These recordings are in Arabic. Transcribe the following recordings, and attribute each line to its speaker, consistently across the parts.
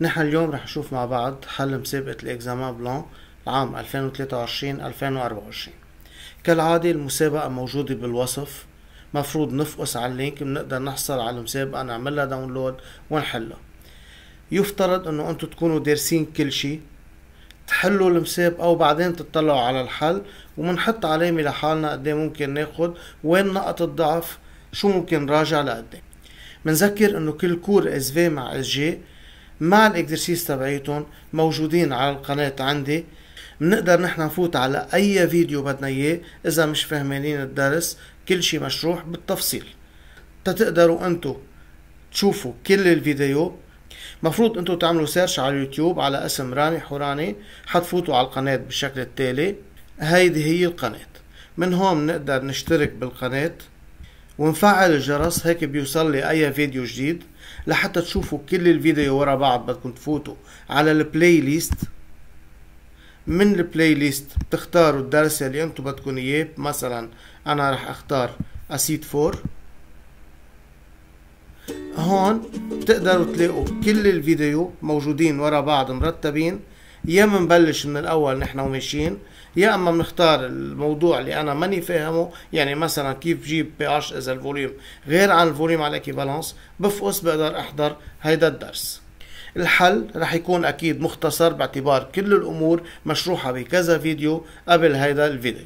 Speaker 1: نحن اليوم رح نشوف مع بعض حل مسابقة الإكزامان بلون لعام 2023-2024 كالعادة المسابقة موجودة بالوصف مفروض نفقس على اللينك بنقدر نحصل على المسابقة نعملها داونلود ونحلها يفترض انه انتم تكونوا دارسين كل شيء تحلوا المسابقة وبعدين تطلعوا على الحل ومنحط علامة لحالنا قد إيه ممكن ناخد وين نقط الضعف شو ممكن نراجع لقدام إيه. منذكر انه كل كور اس في مع اس جي مع الاكزرسيس تبعيتهم موجودين على القناة عندي بنقدر نحن نفوت على اي فيديو بدنا اياه اذا مش فهمانين الدرس كل شي مشروح بالتفصيل تتقدروا انتو تشوفوا كل الفيديو مفروض انتو تعملوا سيرش على اليوتيوب على اسم راني حوراني حتفوتوا على القناة بالشكل التالي هيدي هي القناة من هون بنقدر نشترك بالقناة ونفعل الجرس هيك بيوصل لي اي فيديو جديد لحتى تشوفوا كل الفيديو ورا بعض بدكم تفوتوا على البلاي ليست من البلاي ليست بتختاروا الدرس اللي انتم بدكم اياه مثلا انا راح اختار اسيد فور هون بتقدروا تلاقوا كل الفيديو موجودين ورا بعض مرتبين يا منبلش من الاول نحن وماشيين يا اما بنختار الموضوع اللي انا ماني فاهمه يعني مثلا كيف بجيب بي اتش اذا الفوليوم غير عن الفوليوم على الايكيفالانس بفقس بقدر احضر هيدا الدرس الحل رح يكون اكيد مختصر باعتبار كل الامور مشروحه بكذا فيديو قبل هيدا الفيديو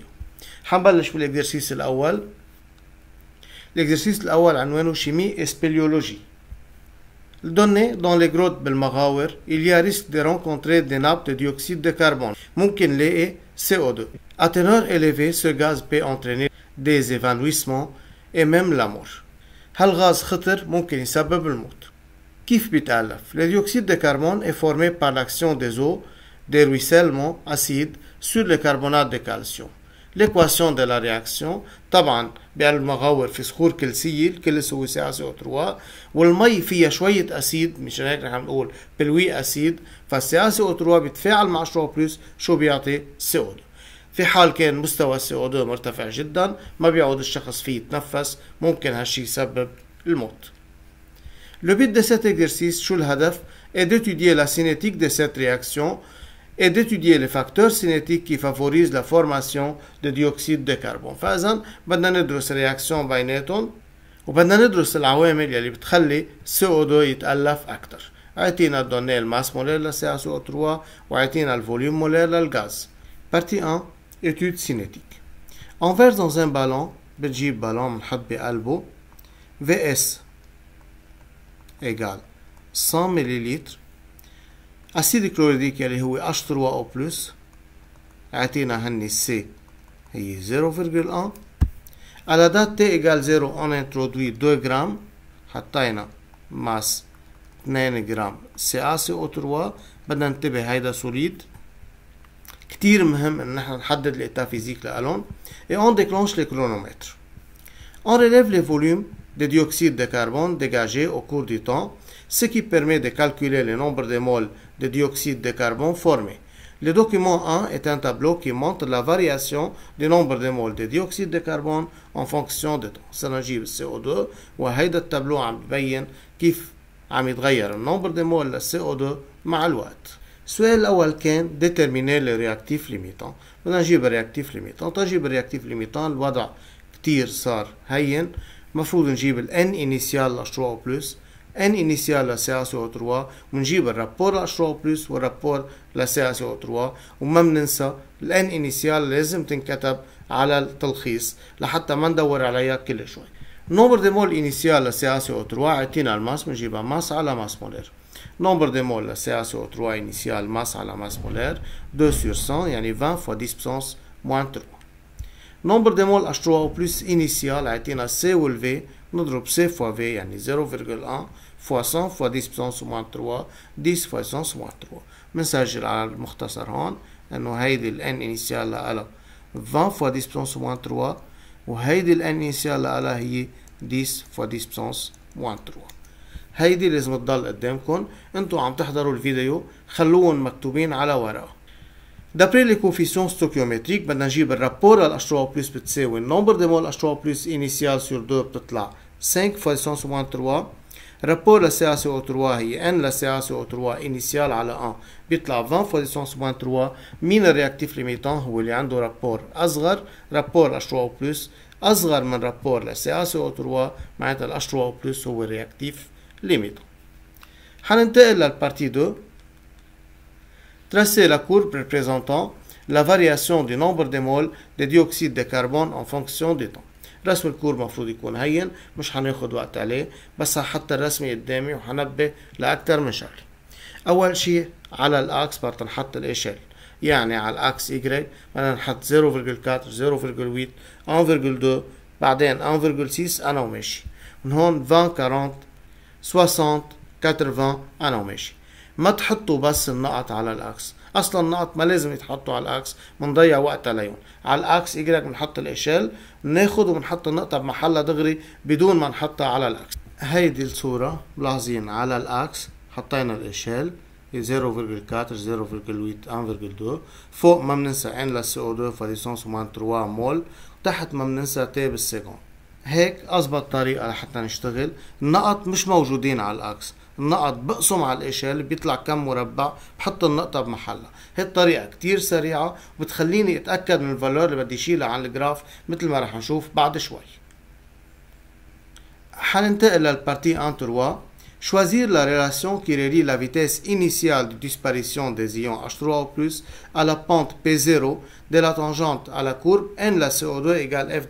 Speaker 1: حنبلش بالاكزرسيس الاول الاكزرسيس الاول عنوانه شيمي اسبليولوجي donné dans les grottes Belmagawer, il y a risque de rencontrer des nappes de dioxyde de carbone ممكن CO2 à teneur élevée ce gaz peut entraîner des évanouissements et même la mort Ce gaz ممكن le dioxyde de carbone est formé par l'action des eaux des ruissellements acides sur le carbonate de calcium ليكواسيون دو لا رياكسيون طبعا بقلب في صخور كلسيه الكلس هو سي سي او 3 والمي فيها شويه اسيد مشان هيك رح نقول بلوي اسيد فالسي سي او 3 بيتفاعل مع شو بلس شو بيعطي سي او في حال كان مستوى السي او 2 مرتفع جدا ما بيعود الشخص فيه يتنفس ممكن هالشي يسبب الموت لو بيت دو سيت اكزرسيس شو الهدف؟ اي d'étudier لا سينيتيك دو سيت رياكسيون et d'étudier les facteurs cinétiques qui favorisent la formation de dioxyde de carbone. Par exemple, reaction on réaction de Newton, ou quand on les le CO2 est plus اعطينا الدوني de la co 3 واعطينا الفوليوم de للغاز Partie 1 cinétique. سينيتيك un un ballon, بتجيب بالون بقلبه 100 ml. اسيد كلوريديك يلي هو h 3 O بلس اعطينا هني C هي 0.1 على دات تي ايجال 0 اون انترودوي 2 جرام حطينا ماس 2 جرام سي ا سي او 3 بدنا ننتبه هيدا سوليد كتير مهم ان نحن نحدد فيزيك لالون اي اون ديكلونش les chronomètres. On relève les volumes دي dioxyde دي carbone dégagés au cours du temps, ce qui permet de calculer le de dioxyde de carbone formé. Le document 1 est un tableau qui montre la variation du nombre de moles de dioxyde de carbone en fonction de temps. CO2 ou le tableau بيّن كيف عم يتغير nombre de moles de CO2 مع الوقت. السؤال الأول كان déterminer le réactif limitant. بدنا نجيب الرياكتيف ليميتان، تجيب الرياكتيف limitant. الوضع كثير صار هين، un réactif limitant. N initial h ان انيسيال لا سي اس او 3 ونجيب الرابور لاشرو بلس والرابور لا سي اس او 3 وما بننسى الان انيسيال لازم تنكتب على التلخيص لحتى ما ندور عليها كل شوي نمبر دي مول انيسيال لا سي اس او 3 عطينا الماس بنجيبها ماس على ماس مولير مول لا سي اس او 3 انيسيال ماس على ماس masse 2 سور 100, يعني 20 فوا 10 puissance moins 3. نمبر دي مول H3O plus initial, عطينا C ou V, نضرب سي فوا في يعني 0,1 فوا 100 فوا 10 بسونس موان 3 10 فوا 100 موان 3 بنسجل على المختصر هون انه هيدي الان انيسيال لها 20 فوا 10 بسونس موان 3 وهيدي الان انيسيال لها هي 10 فوا 10 بسونس موان 3 هيدي لازم تضل قدامكم انتوا عم تحضروا الفيديو خلوهم مكتوبين على ورقه دابري لي كوفيسيون ستوكيومتريك بدنا نجيب الرابور على h بلس بتساوي النمبر دي مول اشتروا بلس انيسيال سور دو بتطلع 5 فوا موان 3 Rapport la CACO3 est N la CaCO3 initial la 1 بيطلع 20 le réactif limitant, où il y a un rapport rapport rapport h 3 o Asgar, أصغر rapport رابور CaCO3 معناتها h 3 o limitant. هو الرياكتيف ليميتان la partie 2 Tracer la courbe représentant la variation du nombre de moles de dioxyde de carbone en fonction du temps. رسم الكور مفروض يكون هين مش حناخد وقت عليه بس هحط الرسمة قدامي وحنبه لأكتر من شغله أول شيء على الأكس بدنا نحط الإشل يعني على الأكس إيجريك بدنا نحط 0.4 0.8 1.2 بعدين 1.6 أنا وماشي من هون 20 40 60 80 أنا وماشي ما تحطوا بس النقط على الأكس اصلا النقط ما لازم يتحطوا على الاكس بنضيع وقت عليهم على الاكس يجرك بنحط الاشال بناخد وبنحط النقطه بمحلها دغري بدون ما نحطها على الاكس هيدي الصوره ملاحظين على الاكس حطينا الاشال 0.4 0.8 1.2 فوق ما بننسى ان للسي او 2 فاليسونس ومان 3 مول تحت ما بننسى تي بالسكون هيك اضبط طريقه لحتى نشتغل النقط مش موجودين على الاكس النقط بقسم على الإشال بيطلع كم مربع بحط النقطه بمحلها هي الطريقه كثير سريعه وبتخليني اتاكد من الفالور اللي بدي شيلها عن الجراف مثل ما رح نشوف بعد شوي حننتقل للبارتي ان انتروا Choisir la relation qui relie la vitesse initiale de disparition des ions H3O+, à la pente P0 de la tangente à la courbe N la CO2 égale F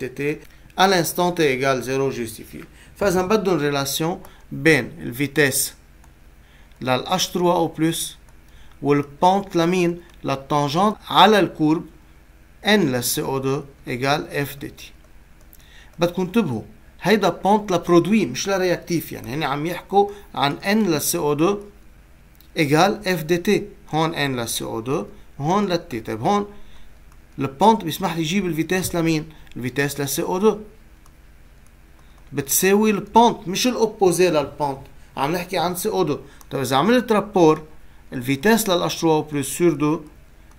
Speaker 1: à l'instant T égale 0 justifié. فإذا بدهم relation بين الفيتيس للH 3 او بلس والبونت لمين للتانجنت على الكورب N للسي او 2 ايجال اف دي تي بدكم تنتبهوا هيدا بونت لبرودوي مش لرياكتيف يعني هن عم يحكوا عن N للسي او 2 ايجال اف دي تي هون N للسي او 2 وهون للتي طيب هون البونت بيسمح لي يجيب الفيتاس لمين؟ الفيتاس للسي او 2 بتساوي البونت مش الاوبوزي للبونت عم نحكي عن سي او دو طيب اذا عملت رابور الفيتاس للاشرو بلس سور دو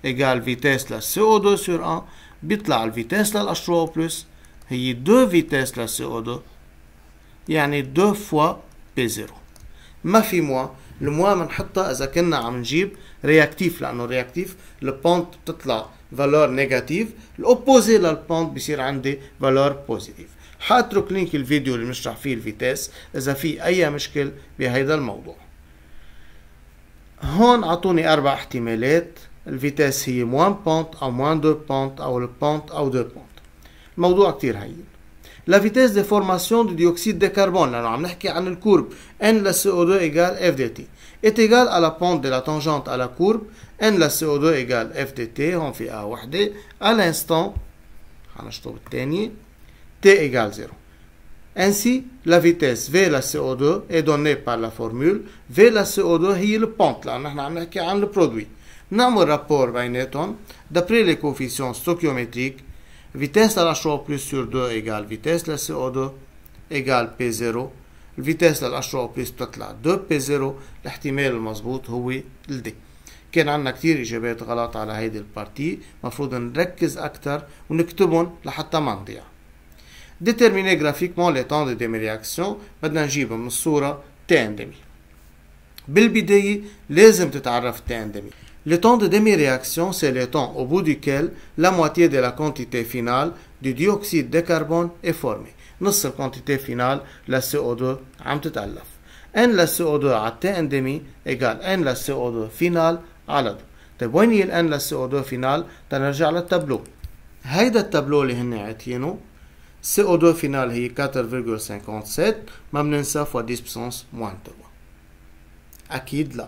Speaker 1: ايجال فيتاس للسي او دو سور ان بيطلع الفيتاس للاشرو بلس هي دو فيتاس للسي او دو يعني دو فوا بي زيرو ما في موا الموا بنحطها اذا كنا عم نجيب رياكتيف لانه رياكتيف البونت بتطلع فالور نيجاتيف الاوبوزي للبونت بصير عندي فالور بوزيتيف حاترك لينك الفيديو اللي بنشرح فيه الفيتاس اذا في اي مشكل بهيدا الموضوع هون عطوني اربع احتمالات الفيتاس هي موان بونت او موان دو بونت او البونت او دو بونت الموضوع كتير هين لا فيتاس دي فورماسيون دو ديوكسيد دي كربون لانه عم نحكي عن الكورب ان لا سي او 2 ايجال اف دي تي ات égal على بونت دي لا la على كورب ان لا سي او CO2 اف دي تي هون في ا وحدة انستون خلينا نشطب الثانية t égale 0. Ainsi, la vitesse V la CO2 est donnée par la formule V la CO2 est le pont, là, qui est le produit. Dans mon rapport d'après les coefficients stoichiométriques, vitesse à la chaux plus sur 2 égale vitesse la CO2 égale P0, vitesse à la chaux plus sur là 2P0, l'estimer le masbout, oui, le D. كان عندنا كثير اجابات غلط على هيدي البارتي مفروض نركز اكثر ونكتبهم لحتى ما نضيعها déterminer graphiquement le temps de demi-réaction. maintenant j'ai une mesure tn demi بالبداية لازم تتعرف t demi. Le temps de demi-réaction, c'est le temps au bout duquel la moitié de la quantité finale du dioxyde de carbone est formée. نص quantité finale la CO2 عم تتألف. N la CO2 demi t demi égale N la CO2 final على la وين هي vu N la CO2 فينال؟ tableau. c'est هيدا que اللي هن عاطينه CO2 final هي 4.57 ما بننسى فوا 10 بسونس موان 3 اكيد لا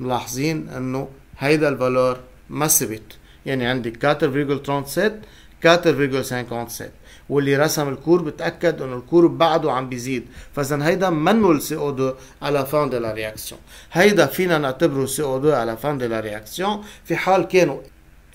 Speaker 1: ملاحظين انه هيدا الفالور ما ثبت يعني عندي 4.37 4.57 واللي رسم الكور بتأكد انه الكور بعده عم بيزيد فاذا هيدا منه ال CO2 على فان دي لا رياكسيون هيدا فينا نعتبره CO2 على فان دي لا رياكسيون في حال كانوا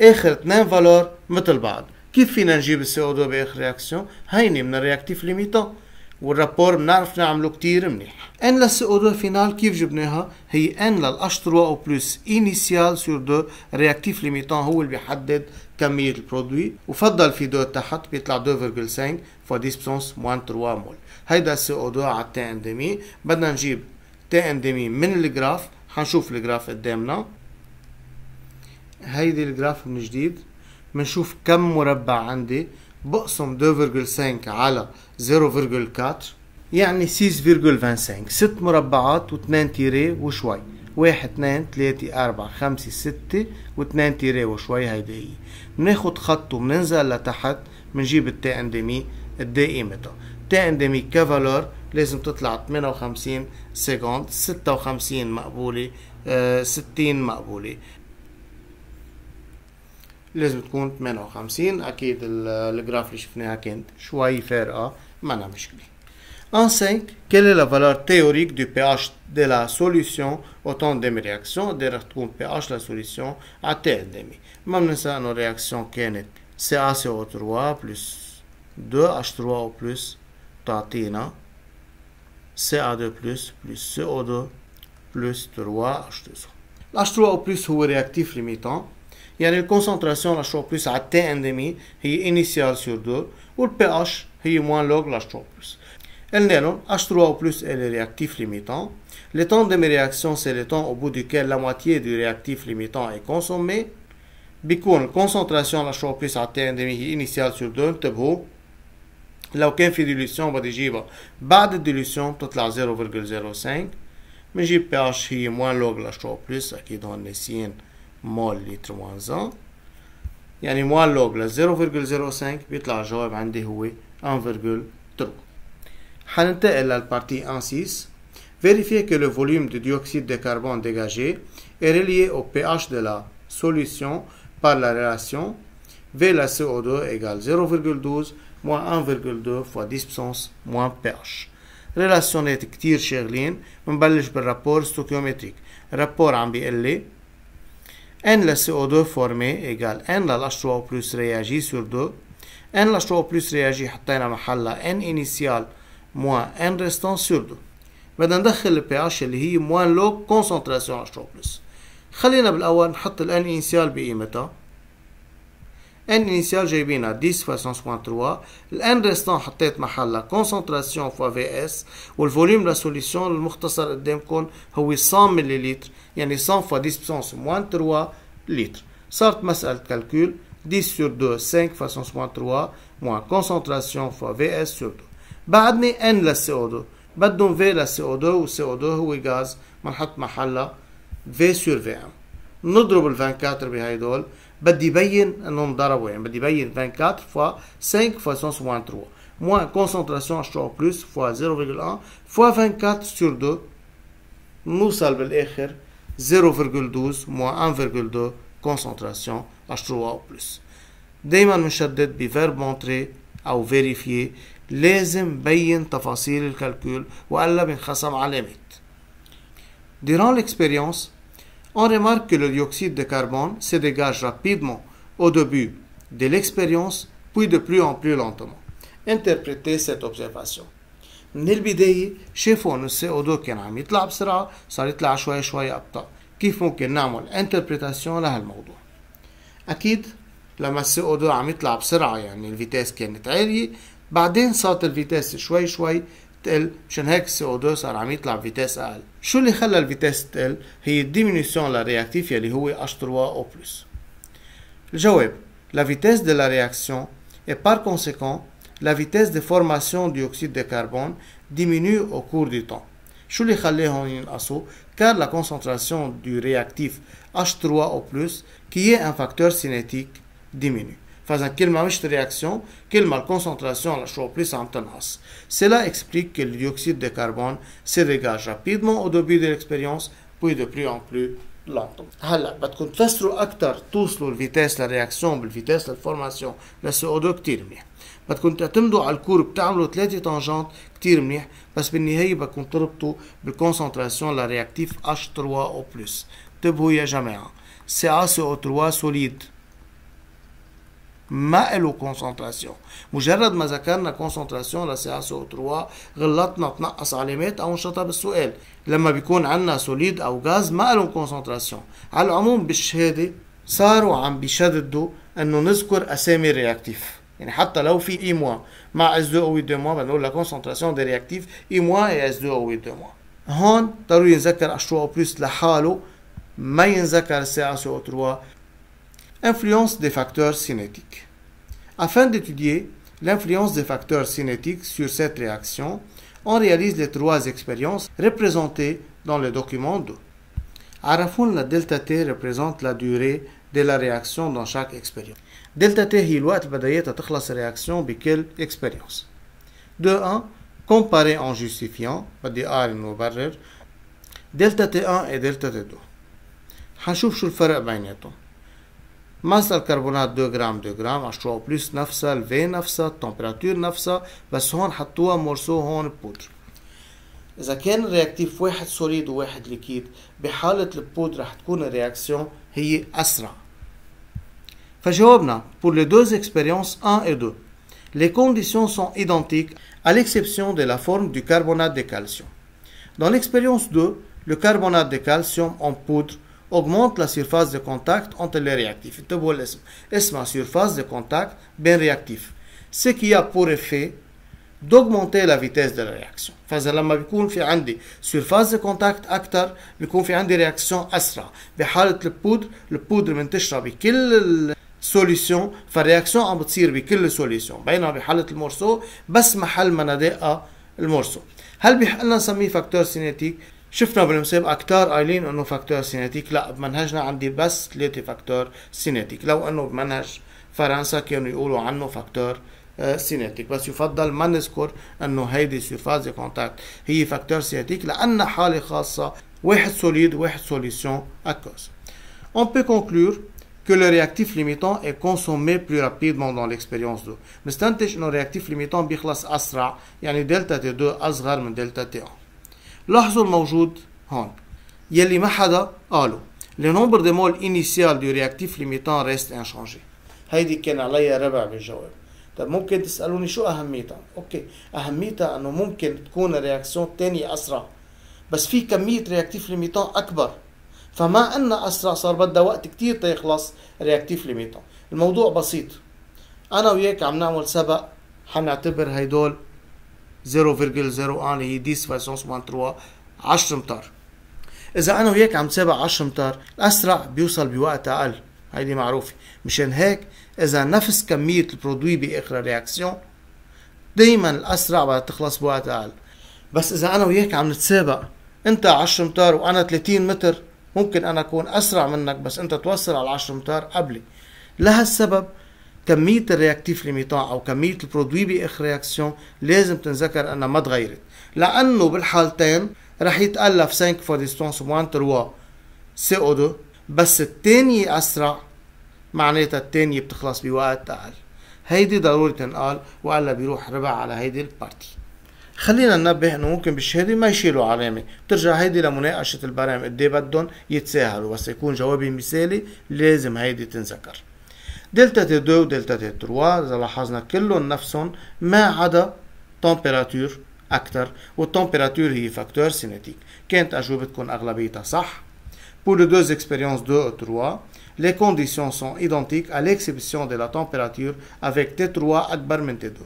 Speaker 1: اخر اثنين فالور مثل بعض كيف فينا نجيب السي او 2 باخر رياكسيون هيني من الرياكتيف ليميتون والرابور بنعرف نعمله كتير منيح ان للسي او 2 فينال كيف جبناها هي ان للاش 3 او بلس انيسيال سور 2 رياكتيف ليميتون هو اللي بيحدد كمية البرودوي وفضل في دو تحت بيطلع 2.5 فوا ديسبسونس موان 3 مول هيدا السي او 2 على تي ان دمي بدنا نجيب تي ان دمي من الجراف حنشوف الجراف قدامنا هيدي الجراف من جديد بنشوف كم مربع عندي بقسم 2.5 على 0.4 يعني 6.25 ست مربعات و2 تيري وشوي واحد اثنين ثلاثة أربعة خمسة ستة واثنين تيري وشوي هيدي هي بناخد خط وبننزل لتحت بنجيب التي اندمي قديه قيمتها تي اندمي كافالور لازم تطلع 58 سكوند 56 مقبولة 60 آه، مقبولة Les تكون 58 اكيد الجراف اللي شفناها كانت graphique En 5, quelle est la valeur théorique du pH de la solution au temps des réactions de le pH la solution à تقدمي ما بننسى réaction qui est CaCO3 plus 2H3O plus تعطينا CA2 plus CO2 plus 3H2O. lh 3 o plus un réactif limitant. Il y a une concentration de la chauve-plus à T1,5 qui est initiale sur 2, ou le pH qui est moins logique que la chauve-plus. Elle est là, H3O, elle est réactif limitant. Le temps de mes réactions, c'est le temps au bout duquel la moitié du réactif limitant est consommé. Donc, la concentration de la chauve-plus à T1,5 qui est initiale sur 2, c'est bon. Là, aucun fil d'illusion, il y a une barre de dilution, c'est 0,05. Mais j'ai le pH qui est moins logique que la chauve-plus, qui donne le signe. مول لتر موازون يعني موال لوج ل 0.05 بيطلع الجواب عندي هو 1.3 حننتقل للبارتي 1.6 Vérifiez que le volume de dioxyde de carbone dégagé est relié au pH de la solution par la relation V la CO2 égale 0,12 moins 1,2 fois 10 puissance moins pH. Relation est شاغلين بنبلش بالرابور rapport stoichiométrique rapport بيقول N le CO2 formé égale N للH3O plus réagit sur 2. N l'H3O plus réagit حطينا محلها N initial moins N restant sur 2. بدنا ندخل البي اللي هي moins low concentration H3O plus. خلينا بالأول نحط ال N initial بقيمتها. n initial j'ai mis à 10 fois Le n restant à tête mahal la concentration fois Vs, le volume de la solution, le mouhtasar d'emkon, ou 100 ml, yani 100 fois 10 puissance moins 3 litres. Sort ma al calcul, 10 sur 2, 5 fois 100,3 moins concentration fois Vs sur 2. Badni n la CO2. donner V la CO2 ou CO2 ou gaz, mahat place V sur V1. Nous drôle 24 bihaïdol. بدي يبين انهم ضربوا يعني بدي يبين 24 فوا 5 فوا 163 موان concentration اش تو plus فوا 0,1 فوا 24 سور 2 نوصل بالاخر 0,12 موان 1,2 concentration اش تو plus دايما مشدد بفيرب مونتري او فيريفيي لازم بين تفاصيل الكالكول والا بنخصم علامات Durant l'expérience, On remarque que le dioxyde de carbone se dégage rapidement au début de l'expérience, puis de plus en plus lentement. Interprétez cette observation. Nelbidei, chefon, c'est au dos qu'il y a un mitlapsra, ça va la choua et choua et apta, qui font que nous avons l'interprétation de la mode. Akid, la masse au dos a mitlapsra, il y a une vitesse qui est en train la vitesse faire, de صارت الفيتاس شوي شوي تقل مشان هيك السي 2 صار عم يطلع بفيتاس اقل شو اللي خلى الفيتاس تقل هي الديمينيسيون للرياكتيف يلي هو H3 o الجواب la vitesse de la réaction et par conséquent la vitesse de formation du dioxyde de carbone diminue au cours du temps شو اللي خليهم ينقصوا car la concentration du réactif H3O+, qui est un facteur cinétique, diminue face à quelle mauvaise réaction, quelle malconcentration à la chaux plus intense. Cela explique que le dioxyde de carbone se dégage rapidement au début de l'expérience, puis de plus en plus longtemps. Alors, quand on fait trop acteur, tous leur vitesse la réaction, la vitesse la formation, la CO2 tire mieux. Quand on t'attend à la courbe, tu as le tlète tangente, tire mieux, parce que le nihay va contrôler tout, la concentration, la réactif H3O+. Te bouillez jamais. CaCO3 solide. ما له كونسنتراسيون مجرد ما ذكرنا كونسنتراسيون سو اوتروا غلطنا تنقص علامات او انشطها بالسؤال لما بيكون عندنا سوليد او غاز ما له كونسنتراسيون على العموم بالشهاده صاروا عم بيشددوا انه نذكر اسامي الرياكتيف يعني حتى لو في اي موا مع اس 2 او 2 موا بنقول لا كونسنتراسيون دي رياكتيف اي موا اي اس 2 او 2 موا هون ضروري نذكر اشتوا بلس لحاله ما ينذكر السي اس او 3 Influence des facteurs cinétiques. Afin d'étudier l'influence des facteurs cinétiques sur cette réaction, on réalise les trois expériences représentées dans le document 2. À la delta T représente la durée de la réaction dans chaque expérience. Delta T هي de بداية تخلص الرياكسيون بكل expérience. 2.1 Comparer en justifiant بدي delta T1 et Delta T2 masse carbonate 2 grammes, 2 grammes, H3O plus, 9 ça, V9 ça, température 9 ça, bas on a tout un morceau, on poudre. إذا كان الرياكتيف واحد سوليد وواحد ليكيد بحالة البود رح تكون الرياكسيون هي pour les deux expériences 1 et 2. Les conditions sont identiques à l'exception de la forme du carbonate de calcium. Dans l'expérience 2, le carbonate de calcium en poudre augmente la surface de contact entre les réactifs. Il te voit la surface de contact bien réactif. Ce qui a pour effet d'augmenter la vitesse de la réaction. Enfin, là, ma bikoun fi andi surface de contact acteur, bikoun fi andi réaction asra. Behalat le poudre, le poudre m'entèchera bi quelle solution, fa réaction en bâtir bi quelle solution. Baina behalat le morceau, bas mahal manade a le morceau. Hal bi halan sami facteur cinétique, شفنا بالمسابقة كتار قايلين انه فاكتور سينيتيك لا بمنهجنا عندي بس ثلاثة فاكتور سينيتيك لو انه بمنهج فرنسا كانوا يقولوا عنه فاكتور آه، سينيتيك بس يفضل ما نذكر انه هيدي سيرفاز كونتاكت هي فاكتور سينيتيك لانها حالة خاصة واحد سوليد واحد سوليسيون اكوز اون بي كونكلور que le réactif limitant est consommé plus rapidement dans l'expérience 2 نستنتج انه الرياكتيف ليميتون بيخلص اسرع يعني دلتا تي 2 اصغر من دلتا تي 1 لاحظوا الموجود هون يلي ما حدا قاله لو نومبر دي مول انيسيال دو رياكتيف ليميتان ريست انشانجي هيدي كان عليها ربع بالجواب طب ممكن تسالوني شو اهميتها اوكي اهميتها انه ممكن تكون الرياكسيون الثانيه اسرع بس في كميه رياكتيف ليميتان اكبر فما أن اسرع صار بدها وقت كتير تيخلص رياكتيف ليميتان الموضوع بسيط انا وياك عم نعمل سبق حنعتبر هيدول 0.0 اللي هي دي 10 امتار اذا انا وياك عم تسابق 10 امتار الاسرع بيوصل بوقت اقل هيدي معروفه مشان هيك اذا نفس كميه البرودوي باخر الرياكسيون دايما الاسرع بدها تخلص بوقت اقل بس اذا انا وياك عم نتسابق انت 10 امتار وانا 30 متر ممكن انا اكون اسرع منك بس انت توصل على 10 امتار قبلي لهالسبب كميه الرياكتيف ليميتون او كميه البرودوي باخر رياكسيون لازم تنذكر انها ما تغيرت لانه بالحالتين رح يتالف 5 فور ديستونس 1 3 سي او 2 بس الثانيه اسرع معناتها الثانيه بتخلص بوقت اقل هيدي ضروري تنقال والا بيروح ربع على هيدي البارتي خلينا ننبه انه ممكن بالشهاده ما يشيلوا علامه بترجع هيدي لمناقشه البرامج قد بدهم يتساهلوا بس يكون جوابي مثالي لازم هيدي تنذكر Delta t 2 Delta t 3 اذا لاحظنا كلهم نفسهم ما عدا facteur اكثر والتمبيراتور هي فاكتور سينيتيك كانت اجوبتكم اغلبيتها صح Pour les deux expériences 2 et 3, les conditions sont identiques à l'exception de la température avec T3 et T2.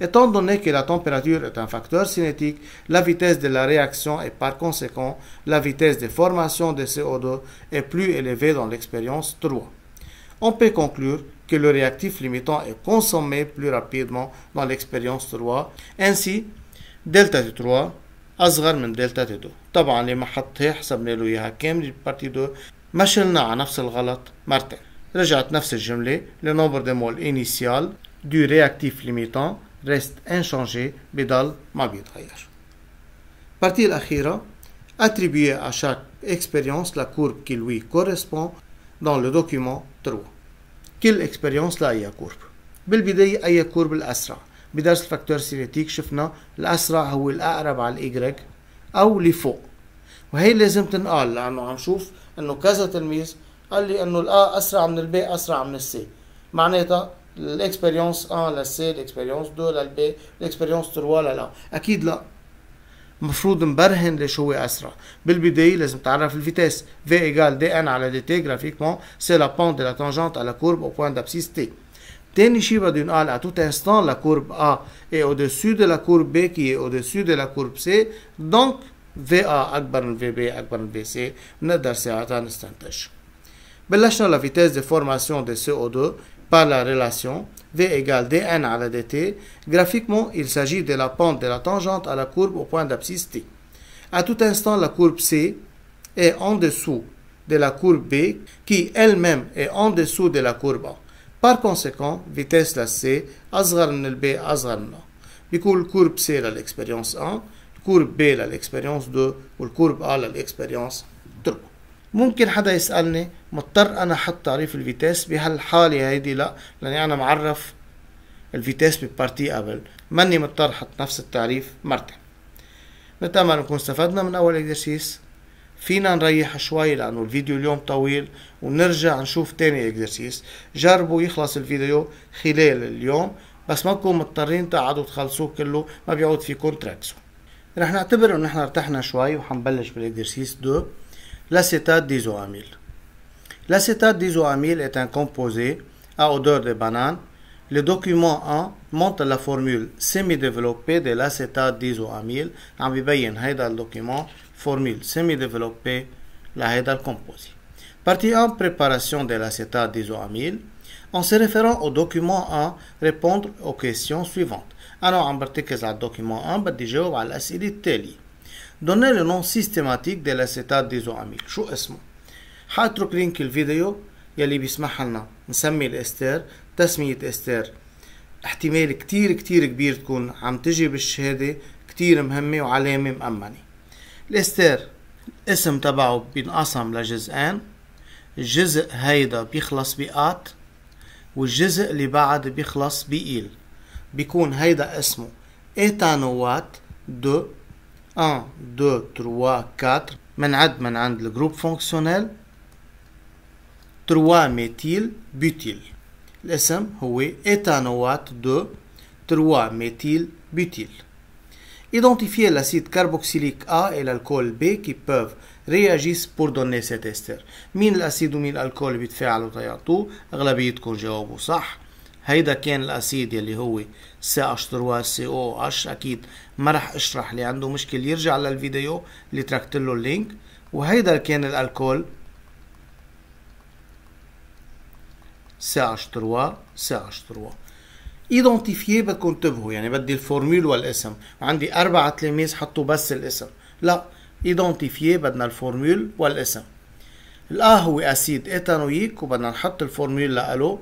Speaker 1: Étant donné que la température est un facteur cinétique, la vitesse de la réaction et par conséquent la vitesse de formation de CO2 est plus élevée dans l'expérience 3 on peut conclure que le réactif limitant est consommé plus rapidement dans l'expérience 3 ainsi δt de 3 اصغر من delta de 2 طبعا لما حطيه حسبنا que اياها كامل بارتي 2 ما شلنا على نفس الغلط مرتين رجعت نفس le nombre de moles initial du réactif limitant reste inchangé بضل ما بيتغير partie الأخيرة attribuer à chaque expérience la courbe qui lui correspond dans le document تروح كل اكسبيريونس لأي كورب بالبداية أي كورب الأسرع بدرس الفاكتور سينيتيك شفنا الأسرع هو الأقرب على الإيجريك أو لفوق وهي لازم تنقال لأنه عم شوف أنه كذا تلميذ قال لي أنه الأ أسرع من البي أسرع من السي معناتها الاكسبيريونس 1 للسي الاكسبيريونس 2 للبي الاكسبيريونس 3 للا أكيد لأ المفروض مبرهن Au début, il faut connaître la vitesse. v égale dn la dt graphiquement c'est la pente de la tangente à la courbe au point d'abscisse t n'est pas une ينقال à tout instant la courbe A est au-dessus de la courbe B qui est au-dessus de la courbe C donc VA VB من VC, أكبر من VC بنقدر ساعتها نستنتج بلشنا la vitesse de formation de CO2 par la relation V égale dn à la dt. Graphiquement, il s'agit de la pente de la tangente à la courbe au point d'abscisse t. À tout instant, la courbe C est en dessous de la courbe B, qui elle-même est en dessous de la courbe A. Par conséquent, vitesse la C, أصغر من B, أصغر من A. la courbe C l'expérience 1 courbe B l'expérience 2 courbe A l'expérience 3 ممكن يسألني مضطر انا احط تعريف الفيتاس بهالحالة هيدي لا لاني انا معرف الفيتاس ببارتي قبل ماني مضطر احط نفس التعريف مرتين نتامل نكون استفدنا من اول اكزرسيس فينا نريح شوي لانه الفيديو اليوم طويل ونرجع نشوف تاني اكزرسيس جربوا يخلص الفيديو خلال اليوم بس ما تكونوا مضطرين تقعدوا تخلصوه كله ما بيعود فيكم تركزوا رح نعتبر انه نحن ارتحنا شوي وحنبلش بالاكزرسيس دو لا سيتات ديزو اميل L'acétate d'isoamyl est un composé à odeur de banane. Le document 1 montre la formule semi-développée de l'acétate d'isoamyl. عم ببين هيدا document. formule semi-développée لهيدا composé. Partie 1 préparation de l'acétate d'isoamyl. En se référant au document 1 répondre aux questions suivantes. Alors, en particulier, le document 1 répondre à à question suivante. Donner le nom systématique de l'acétate d'isoamyl. حاترك لينك الفيديو يلي بيسمح لنا نسمي الاستير تسمية استير احتمال كتير كتير كبير تكون عم تجي بالشهادة كتير مهمة وعلامة مأمنة الاستير الاسم تبعه بينقسم لجزئين الجزء هيدا بيخلص بآت والجزء اللي بعد بيخلص بإيل بيكون هيدا اسمه ايتانوات دو آه، دو تروا كاتر من منعد من عند الجروب فونكسيونيل 3 ميتيل بوتيل الاسم هو إتانوات دو 3 ميتيل بوتيل Identifier l'acide carboxylique A et l'alcool B qui peuvent réagissent pour donner cet ester مين الاسيد ومين الالكول بيتفاعلوا تيعطوه اغلبيتكم جاوبوا صح هيدا كان الاسيد يلي هو CH3COH اكيد ما رح اشرح اللي عنده مشكل يرجع للفيديو اللي تركت له اللينك وهيدا كان الالكول CH3 CH3 ايدونتيفييه بدكم انتبهوا يعني بدي الفورمول والاسم عندي اربع تلاميذ حطوا بس الاسم لا ايدونتيفييه بدنا الفورمول والاسم الأ هو أسيد إيثانويك وبدنا نحط الفورمول لالو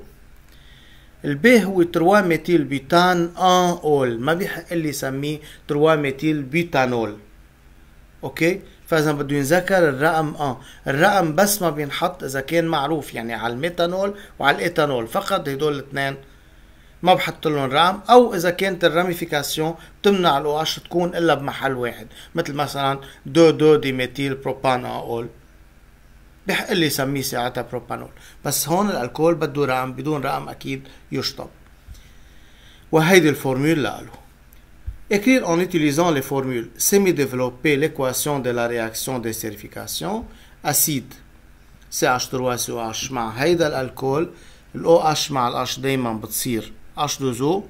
Speaker 1: البي هو 3 ميتيل بيتان ان اول ما بيحق لي سميه 3 ميتيل بيتانول اوكي فاذا بده ينذكر الرقم اه الرقم بس ما بينحط اذا كان معروف يعني على الميثانول وعلى الايثانول فقط هدول الاثنين ما بحط لهم رقم او اذا كانت الراميفيكاسيون بتمنع الاو تكون الا بمحل واحد مثل مثلا دو دو ديميتيل بروبان اول بحق لي يسميه ساعتها بروبانول بس هون الالكول بده رقم بدون رقم اكيد يشطب وهيدي الفورمولا له Écrire en utilisant les formules semi-développer l'équation de la réaction d'esterification acide ch 3 coh مع هيدا alcool OH مع H بتصير H2O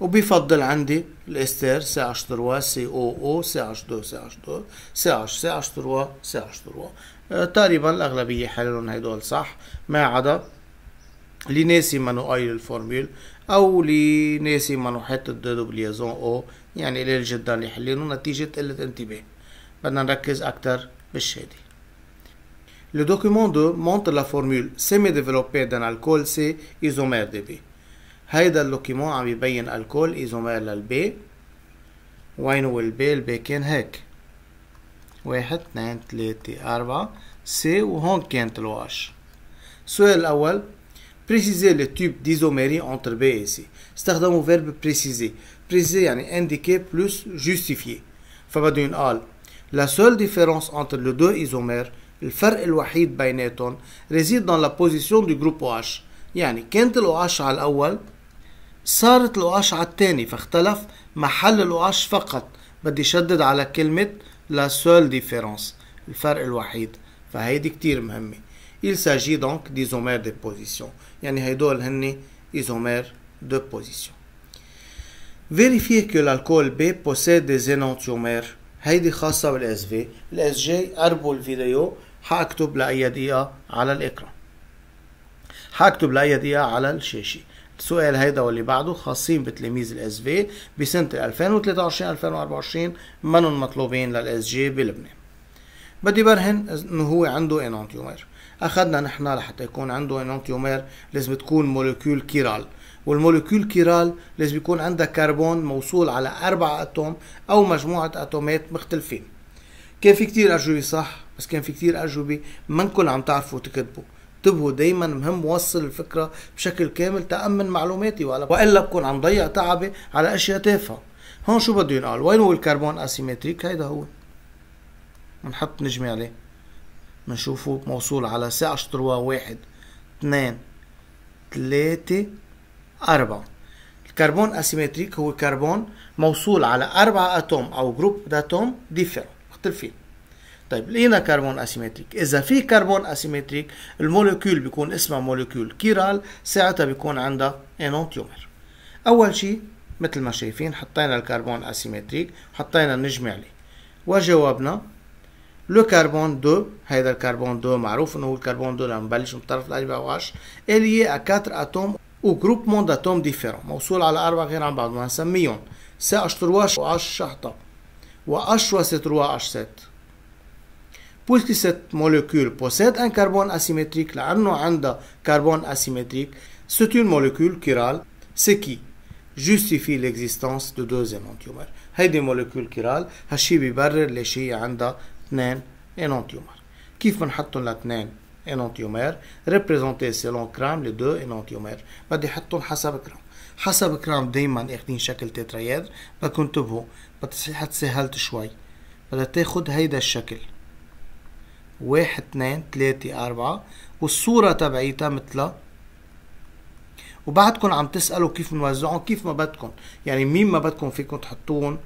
Speaker 1: وبيفضل عندي l'ester CH3COO CH2CH2 CH CH3 CH3 آه تقريبا الأغلبية حللهم هيدول صح ما عدا لناسي منو قايل الفورميل أو لناس الدادو بليزون أو يعني قليل جدا اللي حلينو نتيجة قلة انتباه بدنا نركز أكتر بالشادي Le document 2 montre la formule semi-développée d'un alcool C isomère de B. هيدا الدوكيمون عم يبين الكول ايزومير للبي وين هو البي البي كان هيك واحد اثنين ثلاثة أربعة سي وهون كانت الواش السؤال الأول بريسيزي لو تيوب ديزوميري انتر بي اي سي استخدموا فيرب بريسيزي بريسيزي يعني انديكي بلوس جوستيفيي فبدون قال لا سول ديفيرونس انتر لو دو ايزومير الفرق الوحيد بيناتهم ريزيد دون لا بوزيسيون دو جروب او اش يعني كانت الاو اش على الاول صارت الاو اش على الثاني فاختلف محل الاو اش فقط بدي شدد على كلمه لا سول ديفيرونس الفرق الوحيد فهيدي كتير مهمه Il s'agit donc d'isomères de position يعني هيدول هن isomères de position Vérifiez que l'alcool B possède des énantiomères هيدي خاصة بالاس في الاس جي قربوا الفيديو حاكتب لأي دقيقة على الإكران حاكتب لأي دقيقة على الشاشة السؤال هيدا واللي بعده خاصين بتلاميذ الاس في بسنة 2023 2024 منن مطلوبين للاس جي بلبنان بدي برهن انه هو عنده انونتيومير اخذنا نحن لحتى يكون عنده انونتيومير لازم تكون مولوكيول كيرال والمولوكيول كيرال لازم يكون عندها كربون موصول على اربع أتوم أو مجموعة أتومات مختلفين كان في كتير أجوبة صح بس كان في كتير أجوبة منكن عم تعرفوا تكتبوا انتبهوا دايما مهم وصل الفكرة بشكل كامل تأمن معلوماتي ولا وإلا بكون عم ضيع تعبي على أشياء تافهة هون شو بده ينقال وين هو الكربون أسيمتريك هيدا هو بنحط نجمة عليه نشوفه موصول على اش شطروا واحد اتنين ثلاثة أربعة الكربون اسيمتريك هو كربون موصول على أربعة أتوم أو جروب داتوم ديفيرون مختلفين طيب لقينا كربون اسيمتريك اذا في كربون اسيمتريك الموليكيول بيكون اسمها موليكيول كيرال ساعتها بيكون عندها انون اول شيء مثل ما شايفين حطينا الكربون اسيمتريك حطينا النجمة عليه وجوابنا Le carbone 2 hydrocarbon 2 معروف انه هو 2 4 اتوم جروب مون داتوم ديفيرون موصول على غير puisque cette molécule possède un carbone asymétrique لأنه carbone asymétrique c'est une molécule chirale ce qui justifie l'existence de deux énantiomères هيدي molécule chirale بيبرر اثنان انونتيومر كيف بنحطهم الاثنين انونتيومر ريبريزونتي سيلون كرام لي دو انونتيومر بدي احطهم حسب كرام حسب كرام دايما اخدين شكل تترايدر بدكم انتبهوا بتصحيح تسهلت شوي بدها تاخد هيدا الشكل واحد اثنين ثلاثة أربعة والصورة تبعيتها مثلها وبعدكم عم تسألوا كيف نوزعهم كيف ما بدكم يعني مين ما بدكم فيكم تحطون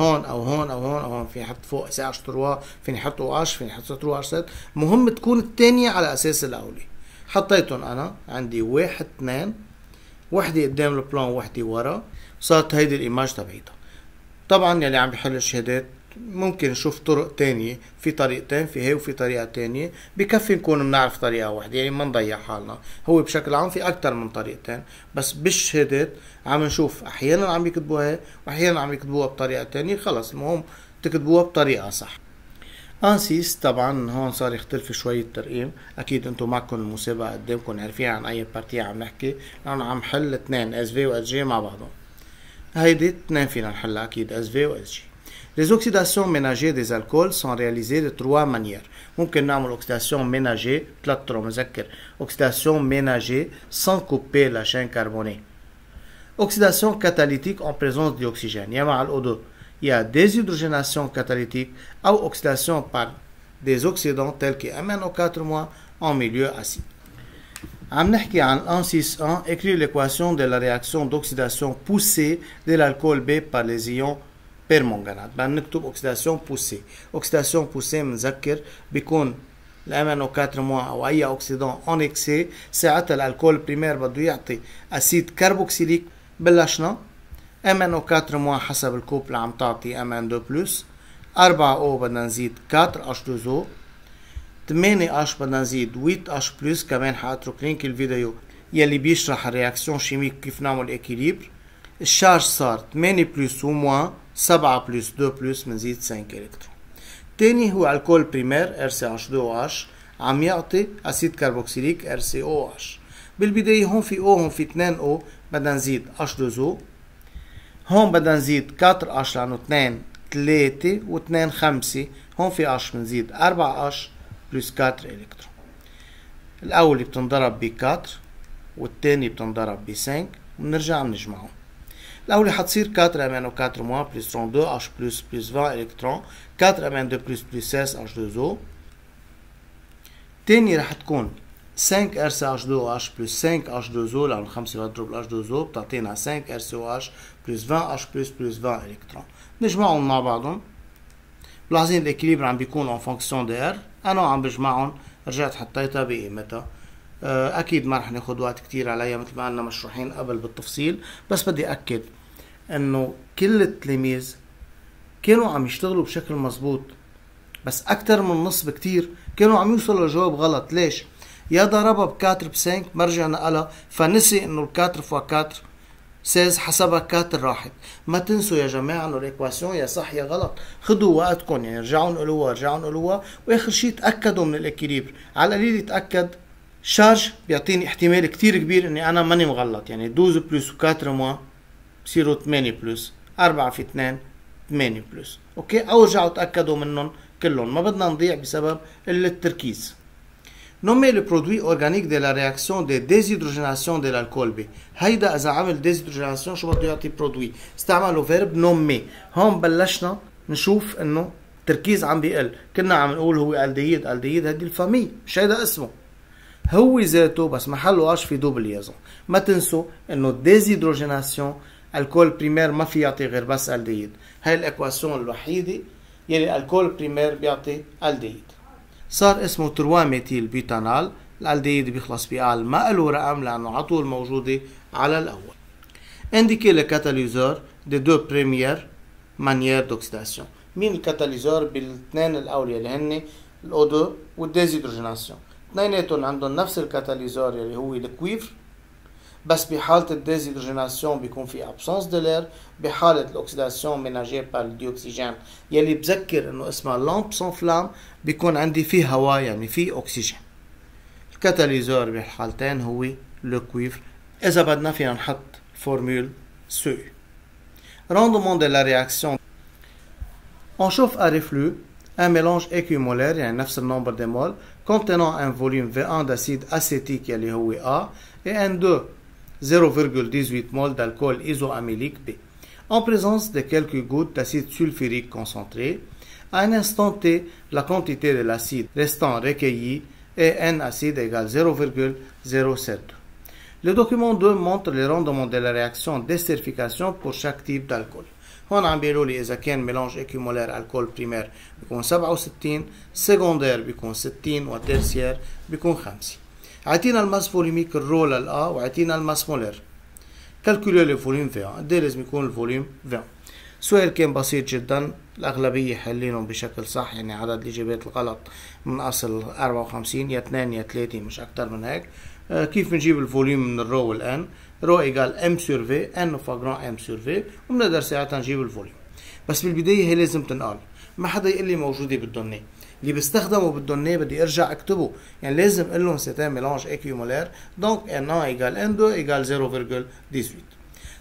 Speaker 1: هون او هون او هون او هون في حط فوق سي اش تروا في نحط او اش في نحط تروا اش ست مهم تكون الثانيه على اساس الاولي حطيتهم انا عندي واحد اثنين وحده قدام البلان وحده ورا صارت هيدي الايماج تبعيتها طبعا يلي عم بحل الشهادات ممكن نشوف طرق تانية في طريقتين في هي وفي طريقة تانية بكفي نكون بنعرف طريقة واحدة يعني ما نضيع حالنا هو بشكل عام في أكتر من طريقتين بس بالشهادات عم نشوف أحيانا عم يكتبوها وأحيانا عم يكتبوها بطريقة تانية خلص المهم تكتبوها بطريقة صح انسيس طبعا هون صار يختلف شوي الترقيم اكيد انتم معكم المسابقه قدامكم عارفين عن اي بارتي عم نحكي انا عم حل اثنين اس في واس جي مع بعضهم هيدي اثنين فينا نحلها اكيد اس في واس جي Les oxydations ménagées des alcools sont réalisées de trois manières. On peut l'oxydation ménagée l'oxydation oxydation ménagée sans couper la chaîne carbonée. Oxydation catalytique en présence d'oxygène il y a déshydrogénation catalytique ou oxydation par des oxydants tels que MnO4- en milieu acide. عم en 161 écrit l'équation de la réaction d'oxydation poussée de l'alcool B par les ions بيرمونغانات بعد نكتب اوكسيداسيون بوسي اوكسيداسيون بوسي بنذكر بيكون الام او 4 موا او اي اوكسيدون اكسي ساعتها الالكول بريمير بده يعطي اسيد كربوكسيليك بلشنا ام ان او 4 موا حسب الكوب اللي عم تعطي ام ان 2 بلس 4 او بدنا نزيد 4 اش 2 او 8 اش بدنا نزيد 8 اش بلس كمان حاترك لينك الفيديو يلي بيشرح الرياكسيون شيميك كيف نعمل اكيليبر الشارج صار 8 بلس وموان سبعة بلس دو بلس بنزيد 5 الكترون تاني هو الكول بريمير ار سي اش 2 اتش عم يعطي اسيد كربوكسيليك ار سي او اتش بالبداية هون في او هون في 2 او بدنا نزيد اش 2 او هون بدنا نزيد 4 اش لانه 2 3 و2 5 هون في اش بنزيد 4 اش بلس 4 الكترون الاول بتنضرب ب 4 والتاني بتنضرب ب 5 وبنرجع بنجمعهم لا اللي حتصير 4 امينو 4 موا بلس 32 اتش بلس بلس 20 الكترون 4 امينو 2 بلس بلس 16 اتش 2 او تاني رح تكون 5 ار سي اتش 2 اتش بلس 5 اتش 2 او لانه 5 بضرب الاتش 2 او بتعطينا 5 ار سي او اتش بلس 20 اتش بلس بلس 20 الكترون نجمعهم مع بعضهم ملاحظين الاكليبر عم بيكون اون فونكسيون دي ار انا عم بجمعهم رجعت حطيتها بقيمتها آه، اكيد ما رح ناخذ وقت كثير عليها مثل ما قلنا مشروحين قبل بالتفصيل بس بدي اكد انه كل التلاميذ كانوا عم يشتغلوا بشكل مزبوط بس اكثر من نص بكثير كانوا عم يوصلوا لجواب غلط ليش يا ضربها بكاتر بسينك مرجع نقلها فنسي انه الكاتر فوا كاتر سيز حسبها كاتر راحت ما تنسوا يا جماعه انه الايكواسيون يا صح يا غلط خدوا وقتكم يعني ارجعوا نقلوها ارجعوا نقلوها واخر شيء تاكدوا من الاكيليبر على القليل يتاكد شارج بيعطيني احتمال كتير كبير اني انا ماني مغلط يعني 12 بلس و 4 موا بصيروا 8 بلس 4 في 2 8 بلس اوكي او ارجعوا تاكدوا منهم كلهم ما بدنا نضيع بسبب قله التركيز نومي لو برودوي اورجانيك دي لا رياكسيون دي ديزيدروجيناسيون دي الكول بي هيدا اذا عمل ديزيدروجيناسيون شو بده يعطي برودوي استعملوا فيرب نومي هون بلشنا نشوف انه التركيز عم بيقل كنا عم نقول هو الدهيد الدهيد هدي الفامي مش هيدا اسمه هو ذاته بس محله اش في دوبل يازون ما تنسوا انه الديزيدروجيناسيون الكول بريمير ما في يعطي غير بس الديد هاي الاكواسيون الوحيده يلي الكول بريمير بيعطي الديد صار اسمه تروا ميتيل بيتانال الالديد بيخلص بآل ما له رقم لانه عطول موجوده على الاول انديكي le دي دو بريمير مانيير manières مين الكاتاليزور بالاثنين الاول يلي هن الاودو والديزيدروجيناسيون اثنيناتهم عندهم نفس الكاتاليزور اللي هو الكويفر بس بحالة الديزيدروجيناسيون بيكون في ابسونس لير بحالة الاكسيداسيون ميناجي بار الديوكسيجين يلي بذكر انه اسمها لامب سون فلام بيكون عندي في هواء يعني في اكسجين الكاتاليزور بهالحالتين هو الكويفر اذا بدنا فينا نحط فورمول سو روندومون دو لا رياكسيون On chauffe à reflux un mélange équimolaire, un نفس nombre de moles contenant un volume V1 d'acide acétique il A et n 2 0,18 mol d'alcool isoamylique B, en présence de quelques gouttes d'acide sulfurique concentré. À un instant T, la quantité de l'acide restant recueilli est N acide égale 0,07. Le document 2 montre les rendements de la réaction d'esterification pour chaque type d'alcool. هون عم بيقولوا لي اذا كان ميلانج اكيمولار الكول بريمير بيكون 67 سيكوندير بيكون 60 وتيرسيير بيكون 5 اعطينا الماس فوليميك الرو للأ واعطينا الماس مولير كالكولي لو فوليوم 20 قد إيه لازم يكون الفوليم 20 سؤال كان بسيط جدا الأغلبية حلينهم بشكل صح يعني عدد الإجابات الغلط من أصل 54 يا 2 يا 3 مش اكثر من هيك آه، كيف بنجيب الفوليوم من الرو الان رو ايجال ام سور في ان فاجران ام سور في وبنقدر ساعتها نجيب الفوليوم بس بالبدايه هي لازم تنقال ما حدا يقول لي موجوده بالدونيه اللي بستخدمه بالدونيه بدي ارجع اكتبه يعني لازم اقول لهم سيتان ميلانج اكيومولير دونك ان ان ايجال ان دو ايجال 0.18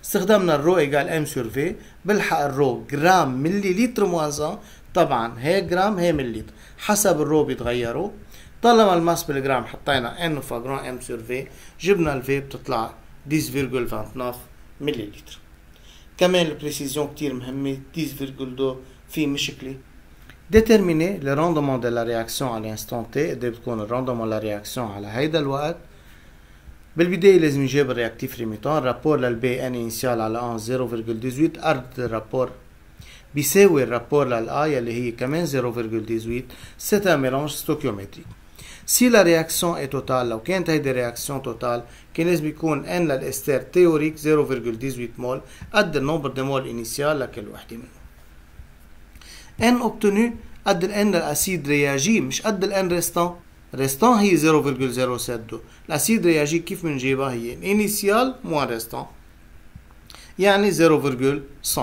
Speaker 1: استخدمنا الرو ايجال ام سور في بلحق الرو جرام ملي لتر طبعا هي جرام هي ملي لتر حسب الرو بيتغيروا طالما الماس بالجرام حطينا ان فاجران ام سور في جبنا الفي بتطلع 10,29 millilitres. La précision est aussi très 10,2 filles Déterminer le rendement de la réaction à l'instant t, et de dire le rendement de la réaction à la haie de l'alouette. Dans le cas des réactifs limitant le rapport B initial à 1,0,18. Le rapport B et le rapport A, qui est même 0,18, c'est un mélange stoichiométrique. سي لا رياكسيون اي توتال لو كانت هيدي رياكسيون توتال كان لازم يكون ان للاستير تيوريك 0.18 مول قد النمبر دي مول انيسيال لكل وحده منهم ان اوبتوني قد الان الاسيد رياجي مش قد الان ريستان ريستان هي 0.072 الاسيد رياجي كيف بنجيبها هي انيسيال موان ريستان يعني 0.108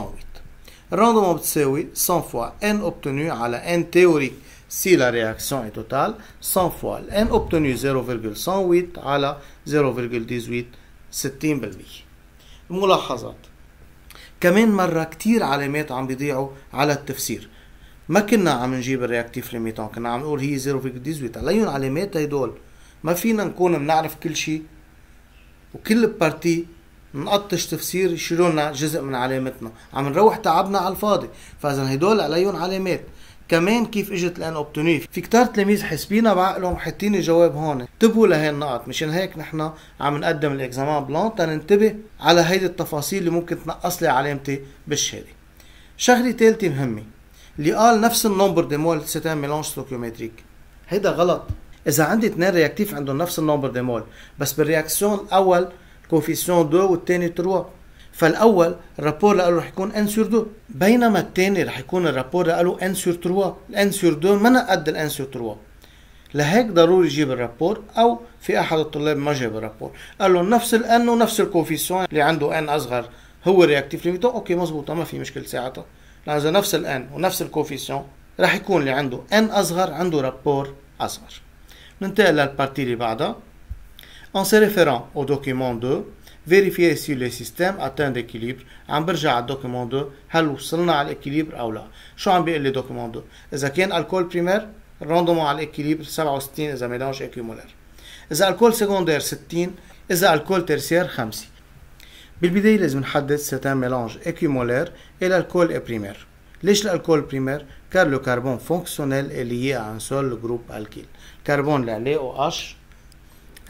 Speaker 1: الراندوم بتساوي 100 فوا ان اوبتوني على ان تيوريك 0.18 si la réaction est totale, 100 fois الM obtenu 0,108 على 0,18 60% ملاحظات كمان مرة كتير علامات عم بيضيعوا على التفسير ما كنا عم نجيب الرياكتيف ليميتون كنا عم نقول هي 0.18 عليهم علامات هيدول ما فينا نكون بنعرف كل شيء وكل بارتي نقطش تفسير يشيلوا جزء من علامتنا عم نروح تعبنا على الفاضي فاذا هدول عليهم علامات كمان كيف اجت لان اوبتوني في كتار تلاميذ حاسبينها بعقلهم حاطين الجواب هون انتبهوا لهي النقط مشان هيك نحن عم نقدم الاكزامان بلان تنتبه على هيدي التفاصيل اللي ممكن تنقص لي علامتي بالشهاده شغله ثالثه مهمه اللي قال نفس النمبر دي مول سيتان ميلونج ستوكيومتريك هيدا غلط اذا عندي اثنين رياكتيف عندهم نفس النمبر دي مول بس بالرياكسيون الاول كوفيسيون 2 والثاني 3 فالاول الرابور اللي قالوا رح يكون ان سور دو بينما الثاني رح يكون الرابور اللي قالوا ان سور تروا الان سور دو ما قد الان سور تروا لهيك ضروري يجيب الرابور او في احد الطلاب ما جاب الرابور قال له نفس الان ونفس الكوفيسيون اللي عنده ان اصغر هو الرياكتيف ليميت اوكي مزبوطة ما في مشكله ساعتها لانه اذا نفس الان ونفس الكوفيسيون رح يكون اللي عنده ان اصغر عنده رابور اصغر ننتقل للبارتي اللي بعدها ان سي ريفيرون او دوكيمون 2 فيريفيي سي لو سيستيم اتان ديكيليبر عم برجع على الدوكيمون 2 هل وصلنا على الاكيليبر او لا شو عم بيقول لي دوكيمون 2 اذا كان الكول بريمير راندومون على الاكيليبر 67 اذا ميلانج اكيومولار اذا الكول سكوندير 60 اذا الكول تيرسير 5 بالبداية لازم نحدد سيتان ميلانج اكيومولير الى الكول بريمير ليش الالكول بريمير كار لو كربون فونكسيونيل est lié ان سول جروب الكيل alkyle الكربون اللي عليه او OH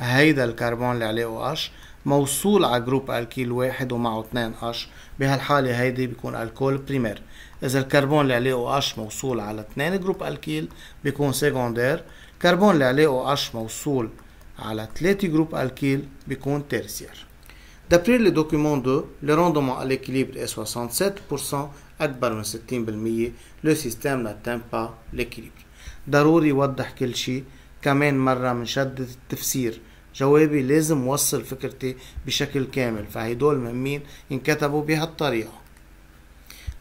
Speaker 1: هيدا الكربون اللي عليه او OH موصول على جروب الكيل واحد ومعه اثنين اش بهالحالة هيدي بيكون الكول بريمير إذا الكربون اللي عليه اش موصول على اثنين جروب الكيل بيكون سيكوندير الكربون اللي عليه اش موصول على ثلاثة جروب الكيل بيكون تيرسير دابري لي document دو le rendement à l'équilibre est 67% أكبر من 60% لو سيستم n'atteint با l'équilibre ضروري يوضح كل شيء كمان مرة منشدد التفسير جوابي لازم وصل فكرتي بشكل كامل فهيدول مهمين ينكتبوا بهالطريقة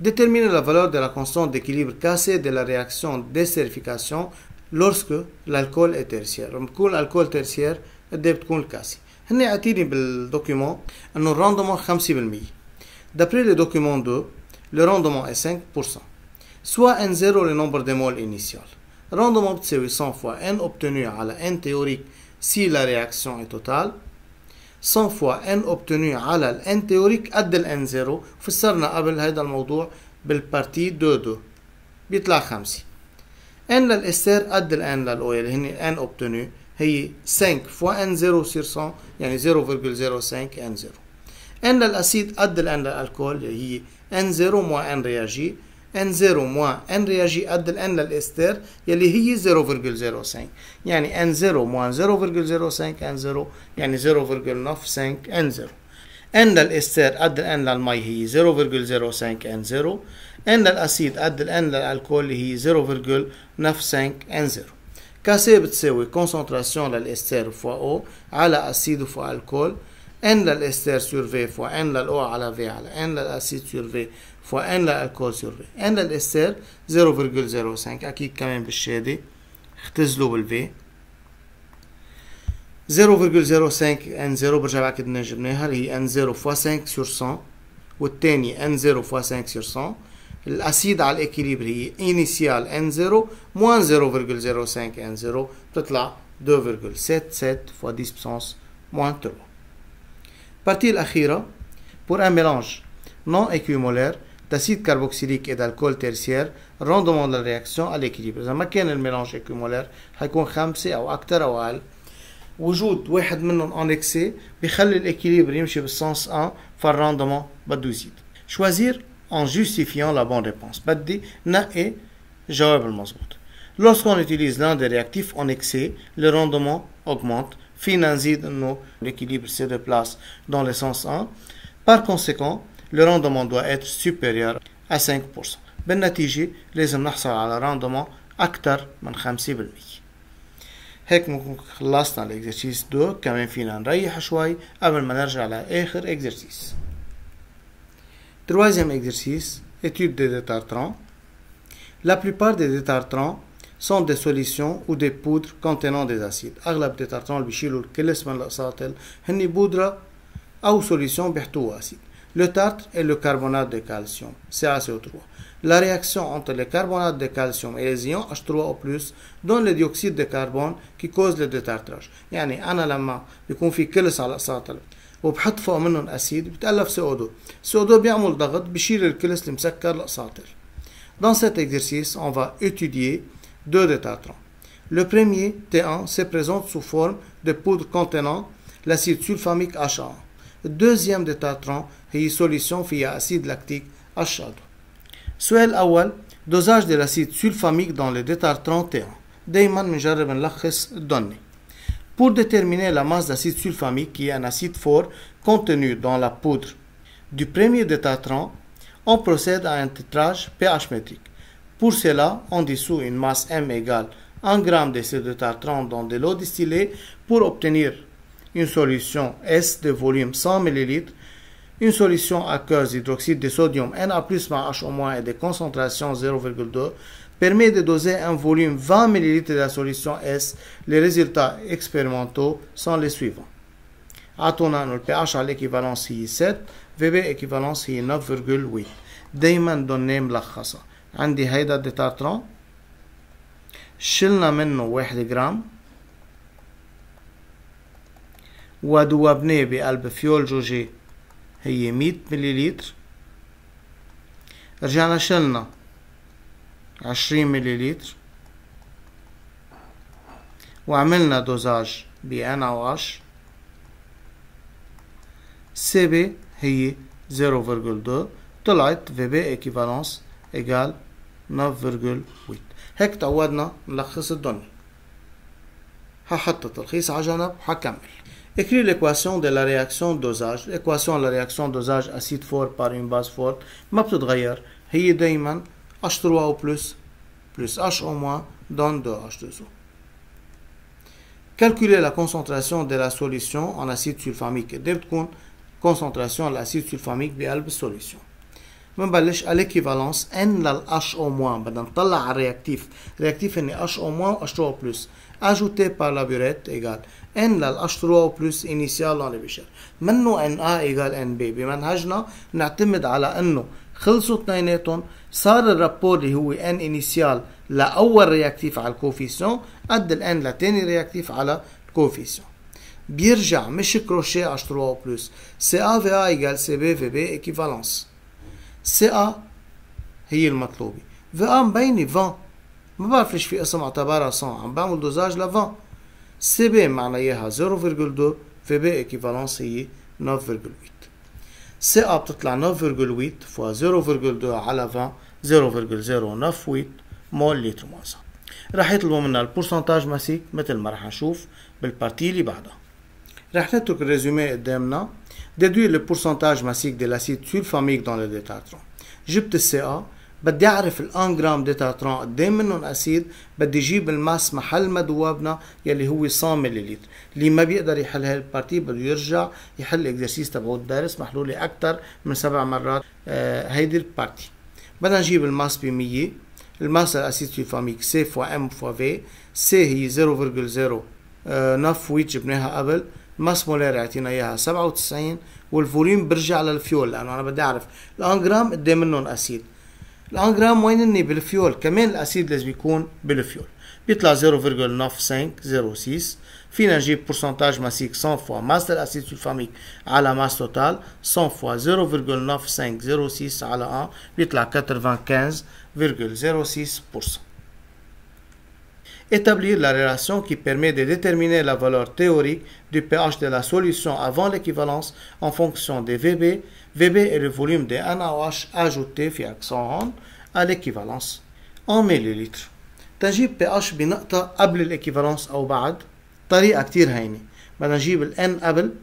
Speaker 1: Déterminer la valeur de la constante d'équilibre cassée de la réaction d'acérification lorsque l'alcool est tertiaire Donc, لما تكون الكول ترسيير قد ايه بتكون الكاسي هن قاعدين بالدوكيومون انه الروندومون 5% d'après le document 2 le rendement est 5% soit n0 le nombre de moles initial rendement de 100 fois n obtenu à la n théorique si la réaction est totale 100 fois n obtenu على ال n théorique قد ال n 0 فسرنا قبل هيدا الموضوع بالبارتي 2 2 بيطلع 5 n للاستير قد ال n للأو اللي هن n obtenu هي 5 فوا n 0 سير 100 يعني 0,05 n 0 n للأسيد قد ال n للألكول اللي هي n 0 مو n réagit N0 موان N رياجي قد الان N للإستر يلي هي 0.05 يعني N0 موان 0.05 N0 يعني 0.95 N0 N للإستر قد الان N للمي هي 0.05 N0 N للأسيد قد الان N للألكول هي 0.95 N0 كاسي بتساوي كونسنتراسيون للإستر فوا أو على أسيد فوا ألكول N للإستر سور في فوا N للأو على في على N للأسيد سور في fois ان la الكوز sur v n 0.05 اكيد كمان بالشهاده اختزلوا بالفي 0.05 ان 0 برجع باكد كنا جبناها اللي هي ان 0 فوا 5 سور 100 والثانية ان 0 فوا 5 سور 100 الاسيد على الاكيليبر هي انيسيال ان 0 موان 0.05 ان 0 بتطلع 2.77 فوا 10 بسانس موان 3 بارتي الاخيرة بور ان mélange نون اكيومولير d'acide carboxylique et d'alcool tertiaire rendement de la réaction à l'équilibre إذا ما mélange الميلانج اكيمولار حيكون خمسة أو أكثر ou أقل وجود واحد منهم ان اكسي le équilibre يمشي sens 1 فالراندومون rendement يزيد Choisir en justifiant la bonne réponse بدي نقي جواب المضبوط Lorsqu'on utilise l'un des réactifs en excès, le rendement augmente. Finalement, l'équilibre se déplace dans le sens 1. Par conséquent, le rendement doit être supérieur à 5%. En hommes nous pas obtenir un rendement de plus de 5,5%. Nous avons donc l'exercice 2. Nous pouvons aussi nous rassurer un peu avant de revenir au dernier exercice. Troisième exercice, étude des détartrants. La plupart des détartrants sont des solutions ou des poudres contenant des acides. La plupart des qui sont utilisés pour les salades sont des poudres ou des solutions qui le tartre est le carbonate de calcium, CaCO3. La réaction entre le carbonate de calcium et les ions H3O+, donne le dioxyde de carbone qui cause le détartrage. a santé. أنا لما a في كل ساطل وبحط فوق منهم أسيد بتألف CO2 CO2 بيعمل ضغط بشيل الكلس المسكر لأساطل Dans cet exercice, on va étudier deux détartrants. Le premier, T1, se présente sous forme de poudre contenant l'acide sulfamique H1. Le deuxième détartrant هي سوليسيون فيها lactique à الشاطر السؤال Dosage دوزاج دي لاسيد سولفاميك دون le ديتار 31 دايما بنجرب نلخص donne. Pour déterminer la masse d'acide sulfamique, qui est un acide fort contenu dans la poudre du premier détartrant, on procède à un titrage pH métrique. Pour cela, on dissout une masse M égale 1 g de ce détartrant dans de l'eau distillée pour obtenir une solution S de volume 100 ml une solution aqueuse d'hydroxyde de sodium Na plus HO- et de concentration 0,2 permet de doser un volume 20 ml de la solution S. Les résultats expérimentaux sont les suivants. Attenant le pH à l'équivalence 7 VB équivalence est 9.8 دايما ضمنيه ملخصة عندي هيدا الديتاترون شلنا منه واحد جرام وذوبناه بقلب فيول جوجي هي مية مليليتر رجعنا شلنا عشرين مليليتر وعملنا دوزاج بان او اش سي بي هي دو طلعت في بي ايكيفالانس ايجال ويت هيك تعودنا نلخص الدنيا هحط التلخيص على جنب هكمل Écrire l'équation de la réaction dosage l'équation de la réaction dosage acide fort par une base forte ما بتتغير هي H3O plus HO moins donne 2H2O Calculer la concentration de la solution en acide sulfamique بدها la concentration de l'acide sulfamique la solution. On à l'équivalence N لل HO- بدنا le réactif. Réactif HO- h 3 o ajouté par la burette égale ان للقشطر واو بلس انيسيال لون بشر منه ان ا ايجال ان بي بمنهجنا نعتمد على انه خلصوا اثنيناتهم صار الرابور اللي هو ان انيسيال لاول رياكتيف على الكوفيسيون قد الان لثاني رياكتيف على الكوفيسيون بيرجع مش كروشي اش 3 بلس سي ا في ا ايجال سي بي في بي ايكيفالونس سي ا هي المطلوبه في ا مبينه 20 ما بعرف ليش في اسم اعتبرها 100 عم بعمل دوزاج ل 20 CB معناها 0.2 في ايكيفالونس هي 9.8 CA بتطلع 9.8 فوا 0.2 على 20 0.098 مول لتر معظم راح يطلبوا منا البورسنتاج مسيك مثل ما راح نشوف بالبارتي اللي بعدها راح نترك الريزومي قدامنا ديدوي le pourcentage massique de l'acide sulfamique dans le جبت السي ا بدي اعرف الان جرام ديتاترون قد ايه منهم اسيد بدي جيب الماس محل ما دوابنا يلي هو 100 مللتر اللي ما بيقدر يحل هاي البارتي بده يرجع يحل الاكزرسيس تبعه الدرس محلوله اكثر من سبع مرات آه هيدي البارتي بدنا نجيب الماس ب 100 الماس الاسيد في فاميك سي فوا ام فوا في سي هي 0.0 آه، نف ويت جبناها قبل ماس مولير اعطينا اياها 97 والفوليوم برجع للفيول لانه انا بدي اعرف الان قد ايه منهم اسيد الانجرام وينني بالفيول كمان الاسيد لازم يكون بالفيول بيطلع 0.9506 فينا نجيب pourcentage ماسيك 100 de l'acide sulfamique à la masse totale, 100 fois 0.9506 à la 1 بيطلع 95,06% établir la relation qui permet de déterminer la valeur théorique du pH de la solution avant l'équivalence en fonction des VB VB est le volume des NaOH ajouté في أكسون à l'équivalence en millilitres تنجيب pH بنقطة قبل الاكيفالونس أو بعد طريقة كتير هينة بدنا نجيب ال N قبل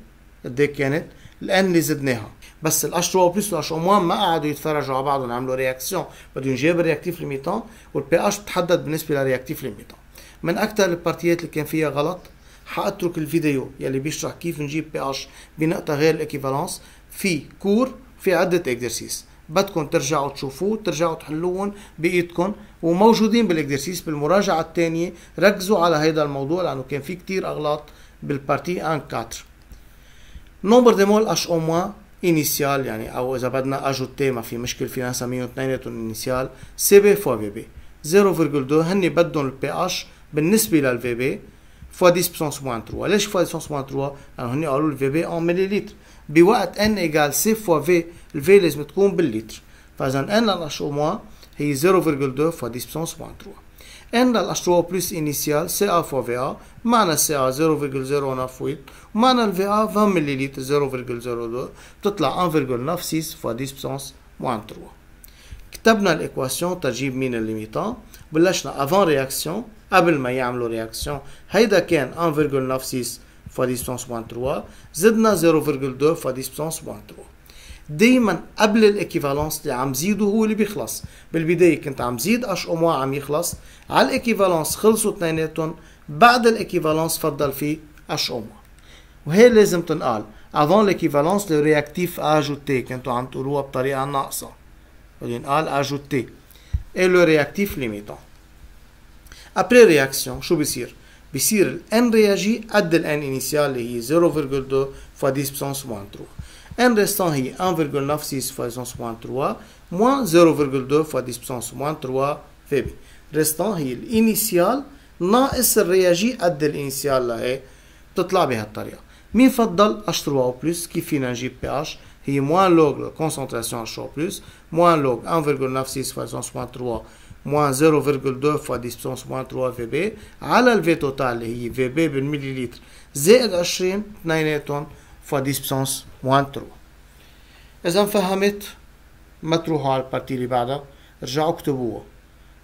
Speaker 1: قد إيه كانت ال N اللي زدناها بس ال H2O بلس وال او موان ما قعدوا يتفرجوا على بعضهم يعملوا رياكسيون بدهم يجيبوا الرياكتيف ليميتون وال pH بتحدد بالنسبة للرياكتيف ليميتون من أكثر البارتيات اللي كان فيها غلط حأترك الفيديو يلي بيشرح كيف نجيب pH بنقطة غير الاكيفالونس في كور في عدة اكزرسيس بدكم ترجعوا تشوفوه ترجعوا تحلوهم بايدكم وموجودين بالاكزرسيس بالمراجعة الثانية ركزوا على هذا الموضوع لأنه كان في كتير أغلاط بالبارتي ان 4 نومبر دي مول اش او موان انيسيال يعني او اذا بدنا اجوتي ما في مشكل فينا نسميهم اثنيناتهم انيسيال سي بي فوا في بي 0.2 هن بدهم البي اش بالنسبه للفي بي فوا 10 بسونس موان 3 ليش فوا 10 بسونس موان 3 لانه هن قالوا الفي بي اون مليلتر بوقت ان ايجال سي فوا في الفي لازم تكون باللتر فاذا n للاش او موان هي 0,2 فوا 10 puissance moins 3 n للاش 3 بلس انيسيال سي ا فوا في ا معنى سي ا 0,098 ومعنى الفي ا 20 مللتر 0,02 بتطلع 1,96 فوا 10 puissance moins 3 كتبنا الايكواسيون تجيب مين الليميتان بلشنا افون رياكسيون قبل ما يعملوا رياكسيون هيدا كان 1,96 فا فريز تروا زدنا 0.2 فريز تروا دايما قبل الاكيفالونس اللي عم زيده هو اللي بيخلص بالبدايه كنت عم زيد اش او موا عم يخلص على الاكيفالونس خلصوا اثنيناتهم بعد الاكيفالونس فضل في اش او موا وهي لازم تنقال افون ليكيفالونس لو رياكتيف اجوتي كنتو عم تقولوها بطريقه ناقصه ينقال اجوتي اي لو رياكتيف ليميتون ابري رياكسيون شو بصير Si ال n réagit à ال n initial اللي هي 0.2 fois 10 puissance moins 3 n restant هي 1.96 fois 10 moins 3 moins 0.2 فوا 10 puissance moins 3 فيبي restant هي l'initial ناقص الرياجي قد الانيسيال لهي بتطلع بهالطريقه مين فضل H3O plus كيف فينا نجيب pH هي moins log concentration H3O plus moins log 1.96 fois 10 3 موان 0,2 فوا ديستونس موان 3 في بي على الفي توتال اللي هي في بي بالمليليتر زائد 20 اثنيناتهم فوا ديستونس موان 3 اذا فهمت ما تروحوا على البارتي اللي بعدها رجعوا اكتبوها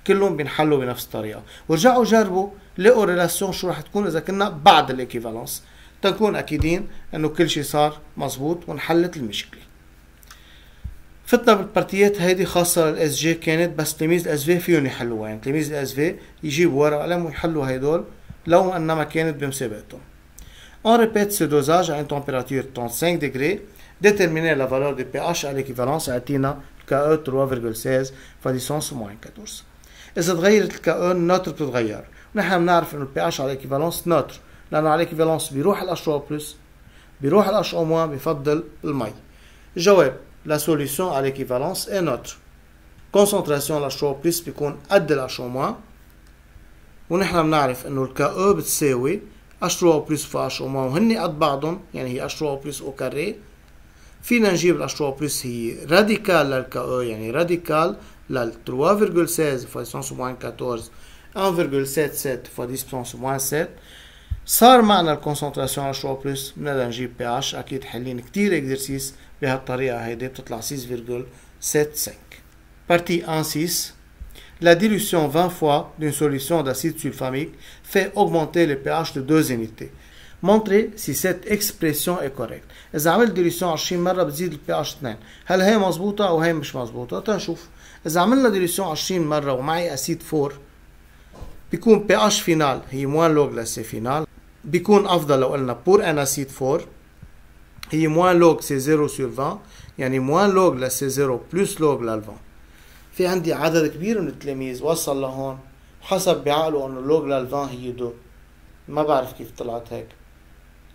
Speaker 1: كلهم بينحلوا بنفس الطريقه ورجعوا جربوا لقوا ريلاسيون شو رح تكون اذا كنا بعد الاكيفالونس تنكون اكيدين انه كل شيء صار مزبوط وانحلت المشكله فتنا بالبارتيات هيدي خاصة للاس جي كانت بس تلاميذ الاس في فيهم يحلوها يعني تلاميذ الاس في يجيبوا ورقة وقلم ويحلوا هيدول لو انما كانت بمسابقتهم. اون ريبيت سي دوزاج à une 35 35 ديتيرميني لا فالور دي بي اش على l'équivalence اعطينا كا او 3.16 فاليسونس موان 14. إذا تغيرت الكا او النوتر بتتغير. نحن بنعرف إنه البي اش على الايكيفالونس نوتر لأنه على الايكيفالونس بيروح الأش أو بلس بيروح الأش أو موان بفضل المي. الجواب la solution à l'équivalence est notre concentration على شو بلس بيكون قد الاشو موان ونحن بنعرف انه الكاو بتساوي اشرو بلس في اشرو موان وهن قد بعضهم يعني هي اشرو بلس او كاري فينا نجيب الاشرو بلس هي راديكال للكاو يعني راديكال لل 3.16 fois 10 moins 14 1,77 fois 10 puissance moins 7 صار معنا الكونسنتراسيون على شو بلس بدنا نجيب بي اش اكيد حلين كتير اكزرسيس بهالطريقة هيدي بتطلع 6,7,5 Partie 1,6 لا ديلوسيون 20 fois d'une solution d'acide sulfamique fait augmenter le pH دو دوز unités. مونتري سي سيت اكسبريسيون اي كوريكت إذا عملت ديلوسيون 20 مرة بتزيد البي pH 2 هل هي مظبوطة أو هي مش مظبوطة؟ تنشوف إذا عملنا ديلوسيون 20 مرة ومعي أسيد 4 بيكون بي pH فينال هي موان لوغ لا سي فينال بيكون أفضل لو قلنا بور ان اسيد 4 هي موان لوج سي زيرو سور 20 يعني موان لوج سي زيرو بلس لوج لل 20 في عندي عدد كبير من التلاميذ وصل لهون حسب بعقله انه لوج لل 20 هي دو ما بعرف كيف طلعت هيك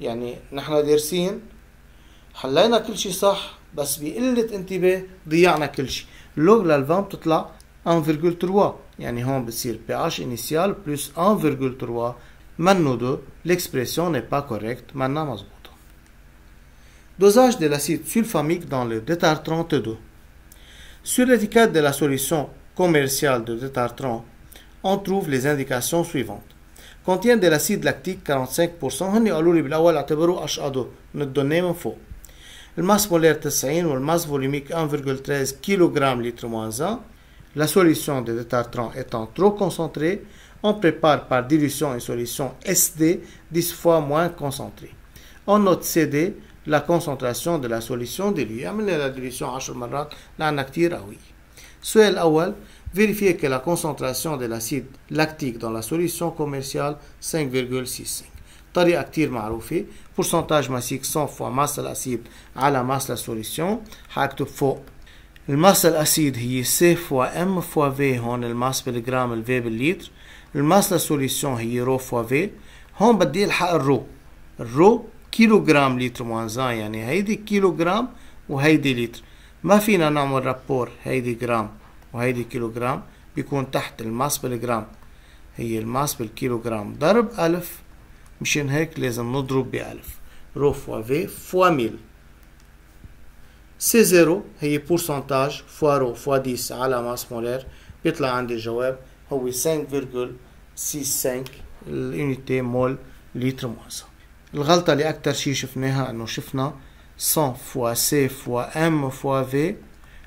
Speaker 1: يعني نحن دارسين حلينا كل شيء صح بس بقلة انتباه ضيعنا كل شيء لوغ لل 20 بتطلع 1.3 يعني هون بتصير pH انيسيال بلس 1.3 منه 2 l'expression n'est pas كوريكت منا مزبوط Dosage de l'acide sulfamique dans le détartrant 32. Sur l'étiquette de la solution commerciale de détartrant, on trouve les indications suivantes. contient de l'acide lactique 45% le قالوا لي 2 1.13 kg litre moins 1 La solution de détartrant étant trop concentrée, on prépare par dilution une solution SD 10 fois moins concentrée. On note CD la concentration de la solution diluée. Amener la dilution à Chomarat, la nactir à oui. Suel Awal, vérifier que la concentration de l'acide lactique dans la solution commerciale 5,65. Tari Aktir Maroufi, pourcentage massique 100 fois masse l'acide à la masse de la solution, acte faux. Le masse l'acide est C fois M fois V, on le masse par le gramme, le V par litre. Le masse de la solution est Rho fois V. On va dire Rho. Rho كيلو جرام لتر موانزان يعني هيدي كيلو جرام وهيدي لتر ما فينا نعمل رابور هيدي جرام وهيدي كيلو جرام بيكون تحت الماس بالجرام هي الماس بالكيلو جرام ضرب ألف مشان هيك لازم نضرب بألف رو فوا في فوا ميل سي زيرو هي بورسنتاج فوا رو فوا ديس على ماس مولير بيطلع عندي الجواب هو 5.65 اليونيتي مول لتر موانزان الغلطة اللي أكتر شي شفناها إنه شفنا سون فوا سي فوا ام فوا في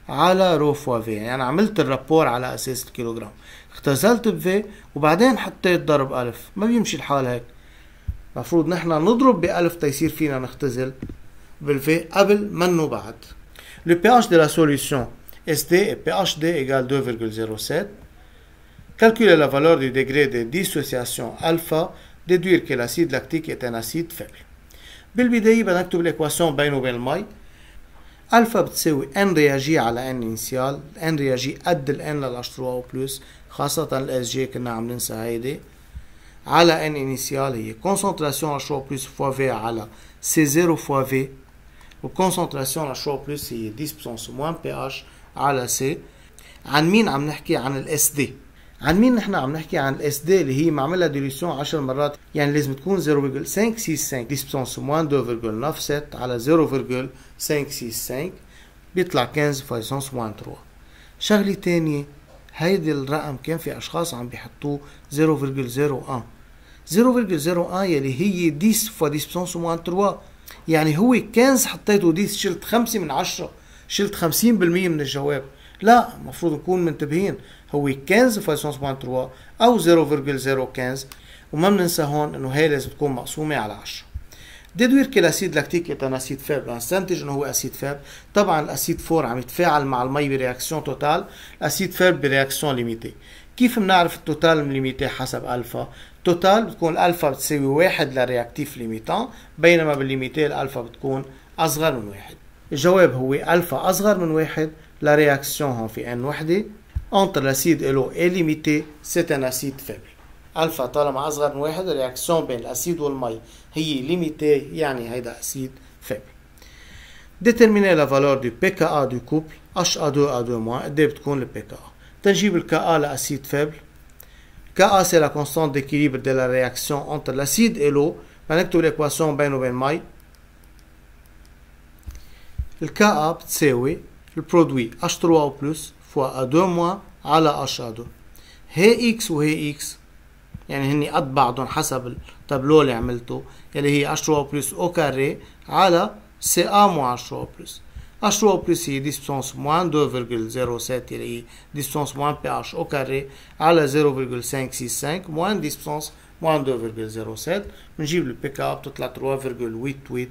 Speaker 1: على رو فوا في يعني أنا عملت الرابور على أساس الكيلوغرام اختزلت بفي وبعدين حطيت ضرب ألف ما بيمشي الحال هيك المفروض نحن نضرب بألف تيصير فينا نختزل بالفي قبل منو بعد Le pH de la solution بي اش دي ايغال 2,07. كالكولي لا فالور دي ديغري دي ديسوسياسيون الفا Déduire que l'acide lactique est un acide faible. Pour le bide, nous avons l'équation de la nouvelle. Alpha, c'est où N réagit à la N initiale. N réagit à N à l'H3O, qui est le SG que nous avons fait. La N initiale est la concentration de la chaux plus fois V à la C0 fois V. La concentration de la chaux plus est la 10 puissance moins pH à la C. Nous avons mis en SD. عن مين نحن عم نحكي عن الاس دي اللي هي معملها ديليسيون 10 مرات يعني لازم تكون 0.565 ديسبسونس موان 2.97 على 0.565 بيطلع 15 فايسونس موان شغلة تانية هيدي الرقم كان في اشخاص عم بيحطوه 0.01 0.01 آه يلي هي 10 فوا ديسبسونس موان 3 يعني هو كانز حطيته 10 شلت 5 من 10 شلت 50% من الجواب لا المفروض نكون منتبهين هو 15 او 0.015 وما بننسى هون انه هي لازم تكون مقسومه على 10 ديدوير كلاسيد لاكتيك ات ان اسيد فاب نستنتج انه هو اسيد فاب طبعا الاسيد فور عم يتفاعل مع المي برياكسيون توتال الاسيد فاب برياكسيون ليميتي كيف بنعرف التوتال ليميتي حسب الفا توتال بتكون الفا بتساوي واحد للرياكتيف ليميتان بينما بالليميتي الالفا بتكون اصغر من واحد الجواب هو الفا اصغر من واحد la réaction en N entre l'acide et l'eau est limitée, c'est un acide faible. Alpha طالما أصغر la réaction entre l'acide et l'eau هي limitée. يعني un acide faible. Déterminer la valeur du pKa du couple h 2 a 2 قد ايه بتكون pKa. Tangible Ka l'acide faible. Ka c'est la constante d'équilibre de la réaction entre l'acide et l'eau. l'équation son بينه وبين الماء. Le Ka oui. le produit H3O plus fois A2 moins على H2 هي X وهي X يعني هني قد بعضهم حسب التابلو اللي عملته يلي هي H3O plus O carré على CA moins H3O plus H2O plus هي distance moins 2,07 اللي هي distance moins pH au carré على 0,565 moins distance moins 2,07 بنجيب البيك اب بتطلع 3,888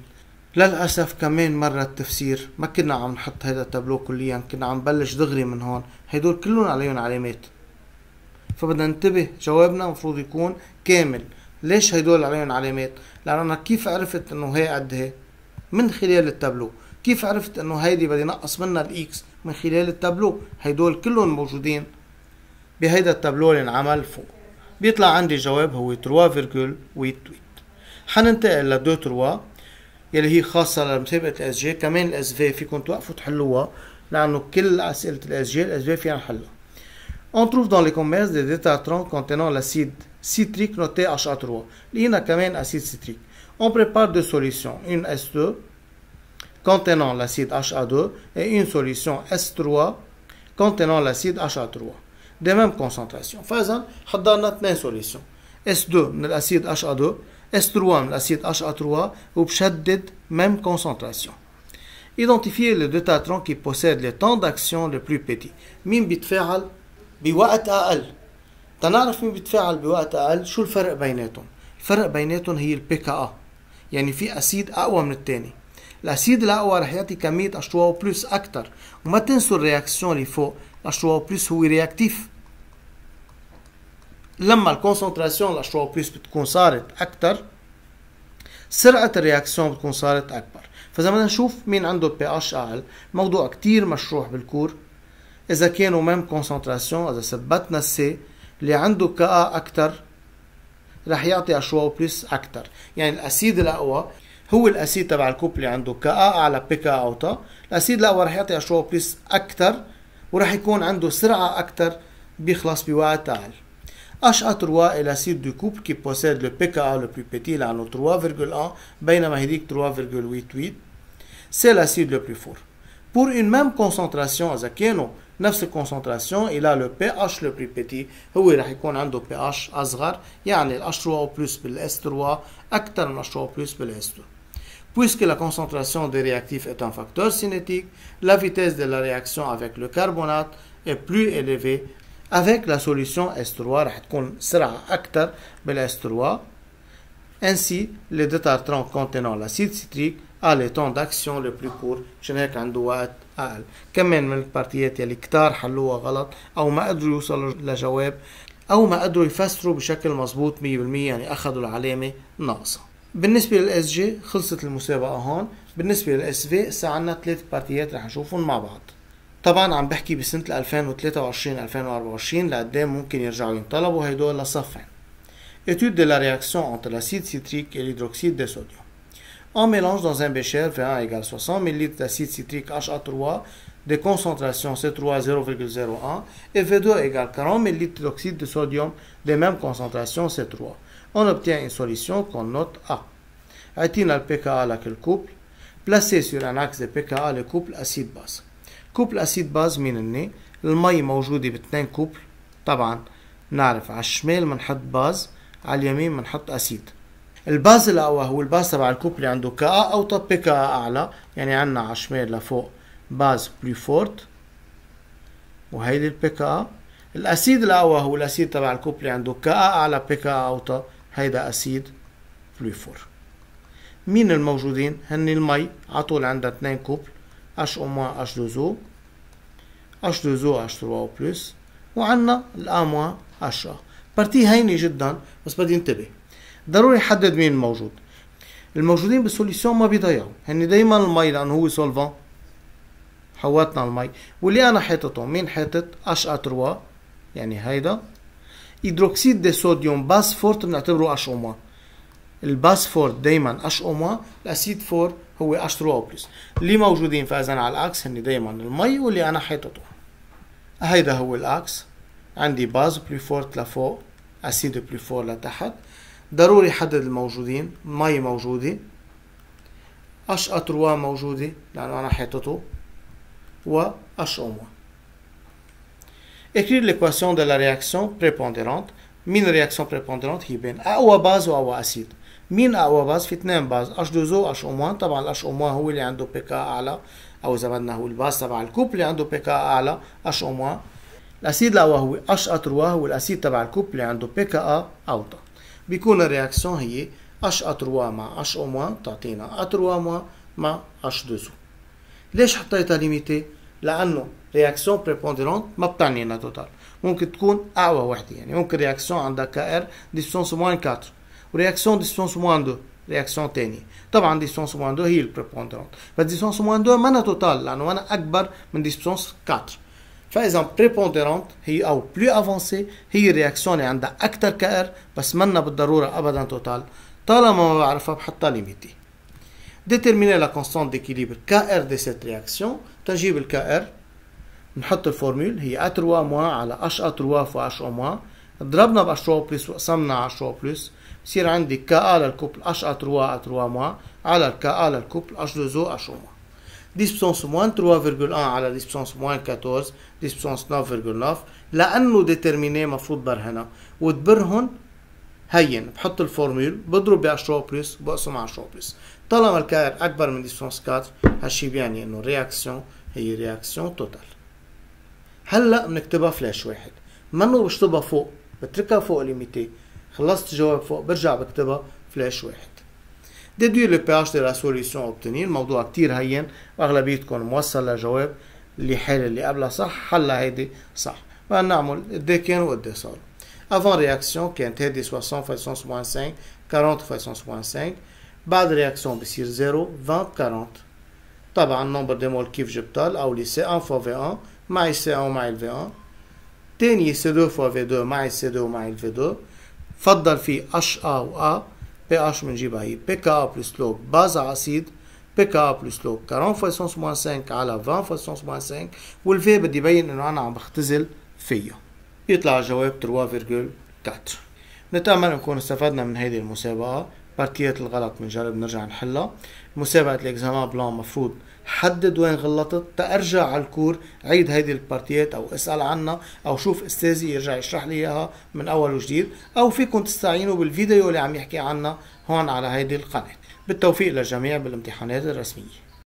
Speaker 1: للأسف كمان مرة التفسير ما كنا عم نحط هيدا التابلو كليا كنا عم نبلش دغري من هون هيدول كلهم عليهم علامات فبدنا ننتبه جوابنا المفروض يكون كامل ليش هيدول عليهم علامات لأنه أنا كيف عرفت إنه هي قد هي من خلال التابلو كيف عرفت إنه هيدي بدي نقص منها الإكس من خلال التابلو هيدول كلهم موجودين بهيدا التابلو اللي انعمل فوق بيطلع عندي جواب هو 3.88 حننتقل ل 2 3 يلي هي خاصة لمسابقة الاس جي كمان الاس في فيكم توقفوا تحلوها لأنه كل أسئلة الاس جي الاس في نحلها. On trouve dans les commerces des détartrants contenant l'acide citrique noté HA3. لقينا كمان acide citrique. On prépare deux solutions, une S2 contenant l'acide HA2 et une solution S3 contenant l'acide HA3 de même concentration. فإذا حضرنا deux solutions S2 l'acide l'acide HA2 S3 من الاسيد HA3 وبشدد même concentration. Identifier le détatron qui possède le temps d'action le plus petit. مين بيتفاعل بوقت اقل تنعرف مين بيتفاعل بوقت اقل شو الفرق بيناتهم الفرق بيناتهم هي البي PKA. يعني في اسيد اقوى من الثاني الاسيد الاقوى رح يعطي كميه H2O بلس اكثر وما تنسوا الرياكسيون اللي فوق H2O بلس هو رياكتيف لما الكونسنتراسيون الاشواك بلس بتكون صارت اكثر سرعه الرياكسيون بتكون صارت اكبر فاذا بدنا نشوف مين عنده بي اش اعلى موضوع كتير مشروح بالكور اذا كانوا ميم كونسنتراسيون اذا ثبتنا السي اللي عنده كا اكثر رح يعطي اشواو بلس اكثر يعني الاسيد الاقوى هو الاسيد تبع الكوب اللي عنده كا اعلى بي كا اوتا الاسيد الاقوى رح يعطي اشواو بلس اكثر ورح يكون عنده سرعه اكثر بيخلص بوقت اقل HA3 est l'acide du couple qui possède le pKa le plus petit, lano 3,1, بينما 3,88. C'est l'acide le plus fort. Pour une même concentration, زكينو نفس concentration, il a le pH le plus petit. هو راح يكون عنده pH اتش يعني h plus o 3 اكثر من h plus o 2 Puisque la concentration des réactifs est un facteur cinétique, la vitesse de la réaction avec le carbonate est plus élevée افيك لا سوليسيون اس 3 راح تكون سرعه اكثر 3 انسي لي ديتارترون كونتينون لاسيد سيتريك ا لي طون داكسيون لو بلو كور عشان هيك عنده وقت اقل كمان من البارتيات يلي كتار حلوها غلط او ما قدروا يوصلوا لجواب او ما قدروا يفسروا بشكل مظبوط 100% يعني اخذوا العلامه ناقصه بالنسبه للاس جي خلصت المسابقه هون بالنسبه للاس في هسه عندنا ثلاث بارتيات رح نشوفهم مع بعض طبعا Étude de la réaction entre l'acide citrique et l'hydroxyde de sodium. On mélange dans un bécher V1 égale 60 ml d'acide citrique HA3 de concentration C3 0,01 et V2 égale 40 ml d'oxyde de sodium de même concentration C3. On obtient une solution qu'on note A. Atteint le pKa avec le couple. Placé sur un axe de pKa le couple acide basse. كوبل اسيد باز مين اني المي موجوده باتنين كوبل طبعا نعرف على الشمال بنحط باز على اليمين بنحط اسيد الباز الاقوى هو الباز تبع الكوب اللي عنده كا او طبي كا اعلى يعني عنا على الشمال لفوق باز بلو فورت وهيدي البيكا الاسيد الاقوى هو الاسيد تبع الكوب اللي عنده كا اعلى بيكا اوطى هيدا اسيد بلو فور مين الموجودين هن المي على طول عندها اثنين كوبل اش او موان اش دوزو H2O H3O بلس وعندنا الاموا 10 بارتي هينه جدا بس بدي انتبه ضروري حدد مين الموجود الموجودين بالسوليسيون ما بيضيعوا هن دايما المي لانه هو سولفان حواتنا المي واللي انا حاططهم مين حاطط اش ا 3 يعني هيدا هيدروكسيد دي صوديوم باس فورت بنعتبره اش او الباس فورت دايما اش او الاسيد فور هو اش 3 بلس اللي موجودين فاذا على العكس هن دايما المي واللي انا حاططهم هيدا هو الاكس عندي باز بلو فورت لفوق اسيد بلو فور لتحت ضروري حدد الموجودين مي موجودة اش اتروا موجودة لانه انا حاطته و اش او اكريد l'équation de la رياكسيون prépondérante مين رياكسيون بريبوندرانت هي بين اقوى باز واقوى اسيد مين اقوى باز في اثنين باز اش دوزو اش H- طبعا الاش H- هو اللي عنده بيكا اعلى او اذا بدنا هو الباس تبع اللي عنده بي كا اعلى اش او موان الاسيد الاقوى هو اش ا 3 هو الاسيد تبع اللي عنده بي كا اوطى بيكون الرياكسيون هي اش ا 3 مع اش او موان تعطينا ا 3 موان مع اش 2 ليش حطيتها ليميتي؟ لانه رياكسيون بريبونديرونت ما بتعني لنا توتال ممكن تكون اقوى وحده يعني ممكن رياكسيون عندها كا ار ديستونس موان 4 ورياكسيون ديستونس موان 2 رياكسيون ثانيه طبعا ديستونس موان دو هي البريبوندرونت فديستونس موان دو مانا توتال لانه انا اكبر من ديستونس 4 فاذا بريبوندرونت هي او بلو افونسي هي رياكسيون عندها اكثر كار بس مانا بالضروره ابدا توتال طالما ما بعرفها بحطها ليميتي ديتيرميني لا كونستانت ديكيليبر كار دي سيت رياكسيون تنجيب الكار نحط الفورمول هي ا 3 موان علي اش ا HA3 فوا او موان ضربنا ب h بلس وقسمنا علي اش او بلس بصير عندي كا لا الكوبل اش ا 3 ا 3 موان على كا لا الكوبل اش 2 او اش موان ديسبونس موان 3.1 على ديسبونس موان 14 ديسبونس 9.9 لانه ديترميني مفروض برهنا وتبرهن هين بحط الفورمول بضرب ب 10 بلس بقسم على 10 بلس طالما الكار اكبر من ديسبونس 4 هالشي بيعني انه الرياكسيون هي رياكسيون توتال هلا بنكتبها فلاش واحد منه بشطبها فوق بتركها فوق ليميتي خلصت جواب فوق برجع بكتبها فلاش واحد ديدوي لو بي اش دي لا سوليسيون اوبتيني الموضوع كتير هين واغلبيتكم موصل لجواب اللي حل اللي قبلها صح حل هيدي صح بدنا نعمل قد كان وقد صار افون رياكسيون كانت هيدي 60 في 65 40 في 65 بعد رياكسيون بصير 0 20 40 طبعا نمبر دي مول كيف جبتها الاولي سي 1 فوا في 1 معي سي 1 ومعي الفي 1 تاني سي 2 فوا في 2 معي سي 2 ومعي الفي 2 فضل في اش ا و ا بي اش بنجيبها هي بي كا بلس لوج باز اسيد بي كا بلس لوج 40 فوا سونس موان 5 على 20 فوا سونس موان 5 والفي بدي يبين انه انا عم بختزل فيه يطلع الجواب 3.4 نتامل نكون استفدنا من هيدي المسابقه بارتيات الغلط بنجرب نرجع نحلها مسابقه الاكزامان بلان مفروض حدد وين غلطت تأرجع على الكور عيد هيدي البارتيات او اسال عنها او شوف استاذي يرجع يشرح لي اياها من اول وجديد او فيكم تستعينوا بالفيديو اللي عم يحكي عنها هون على هيدي القناه بالتوفيق للجميع بالامتحانات الرسميه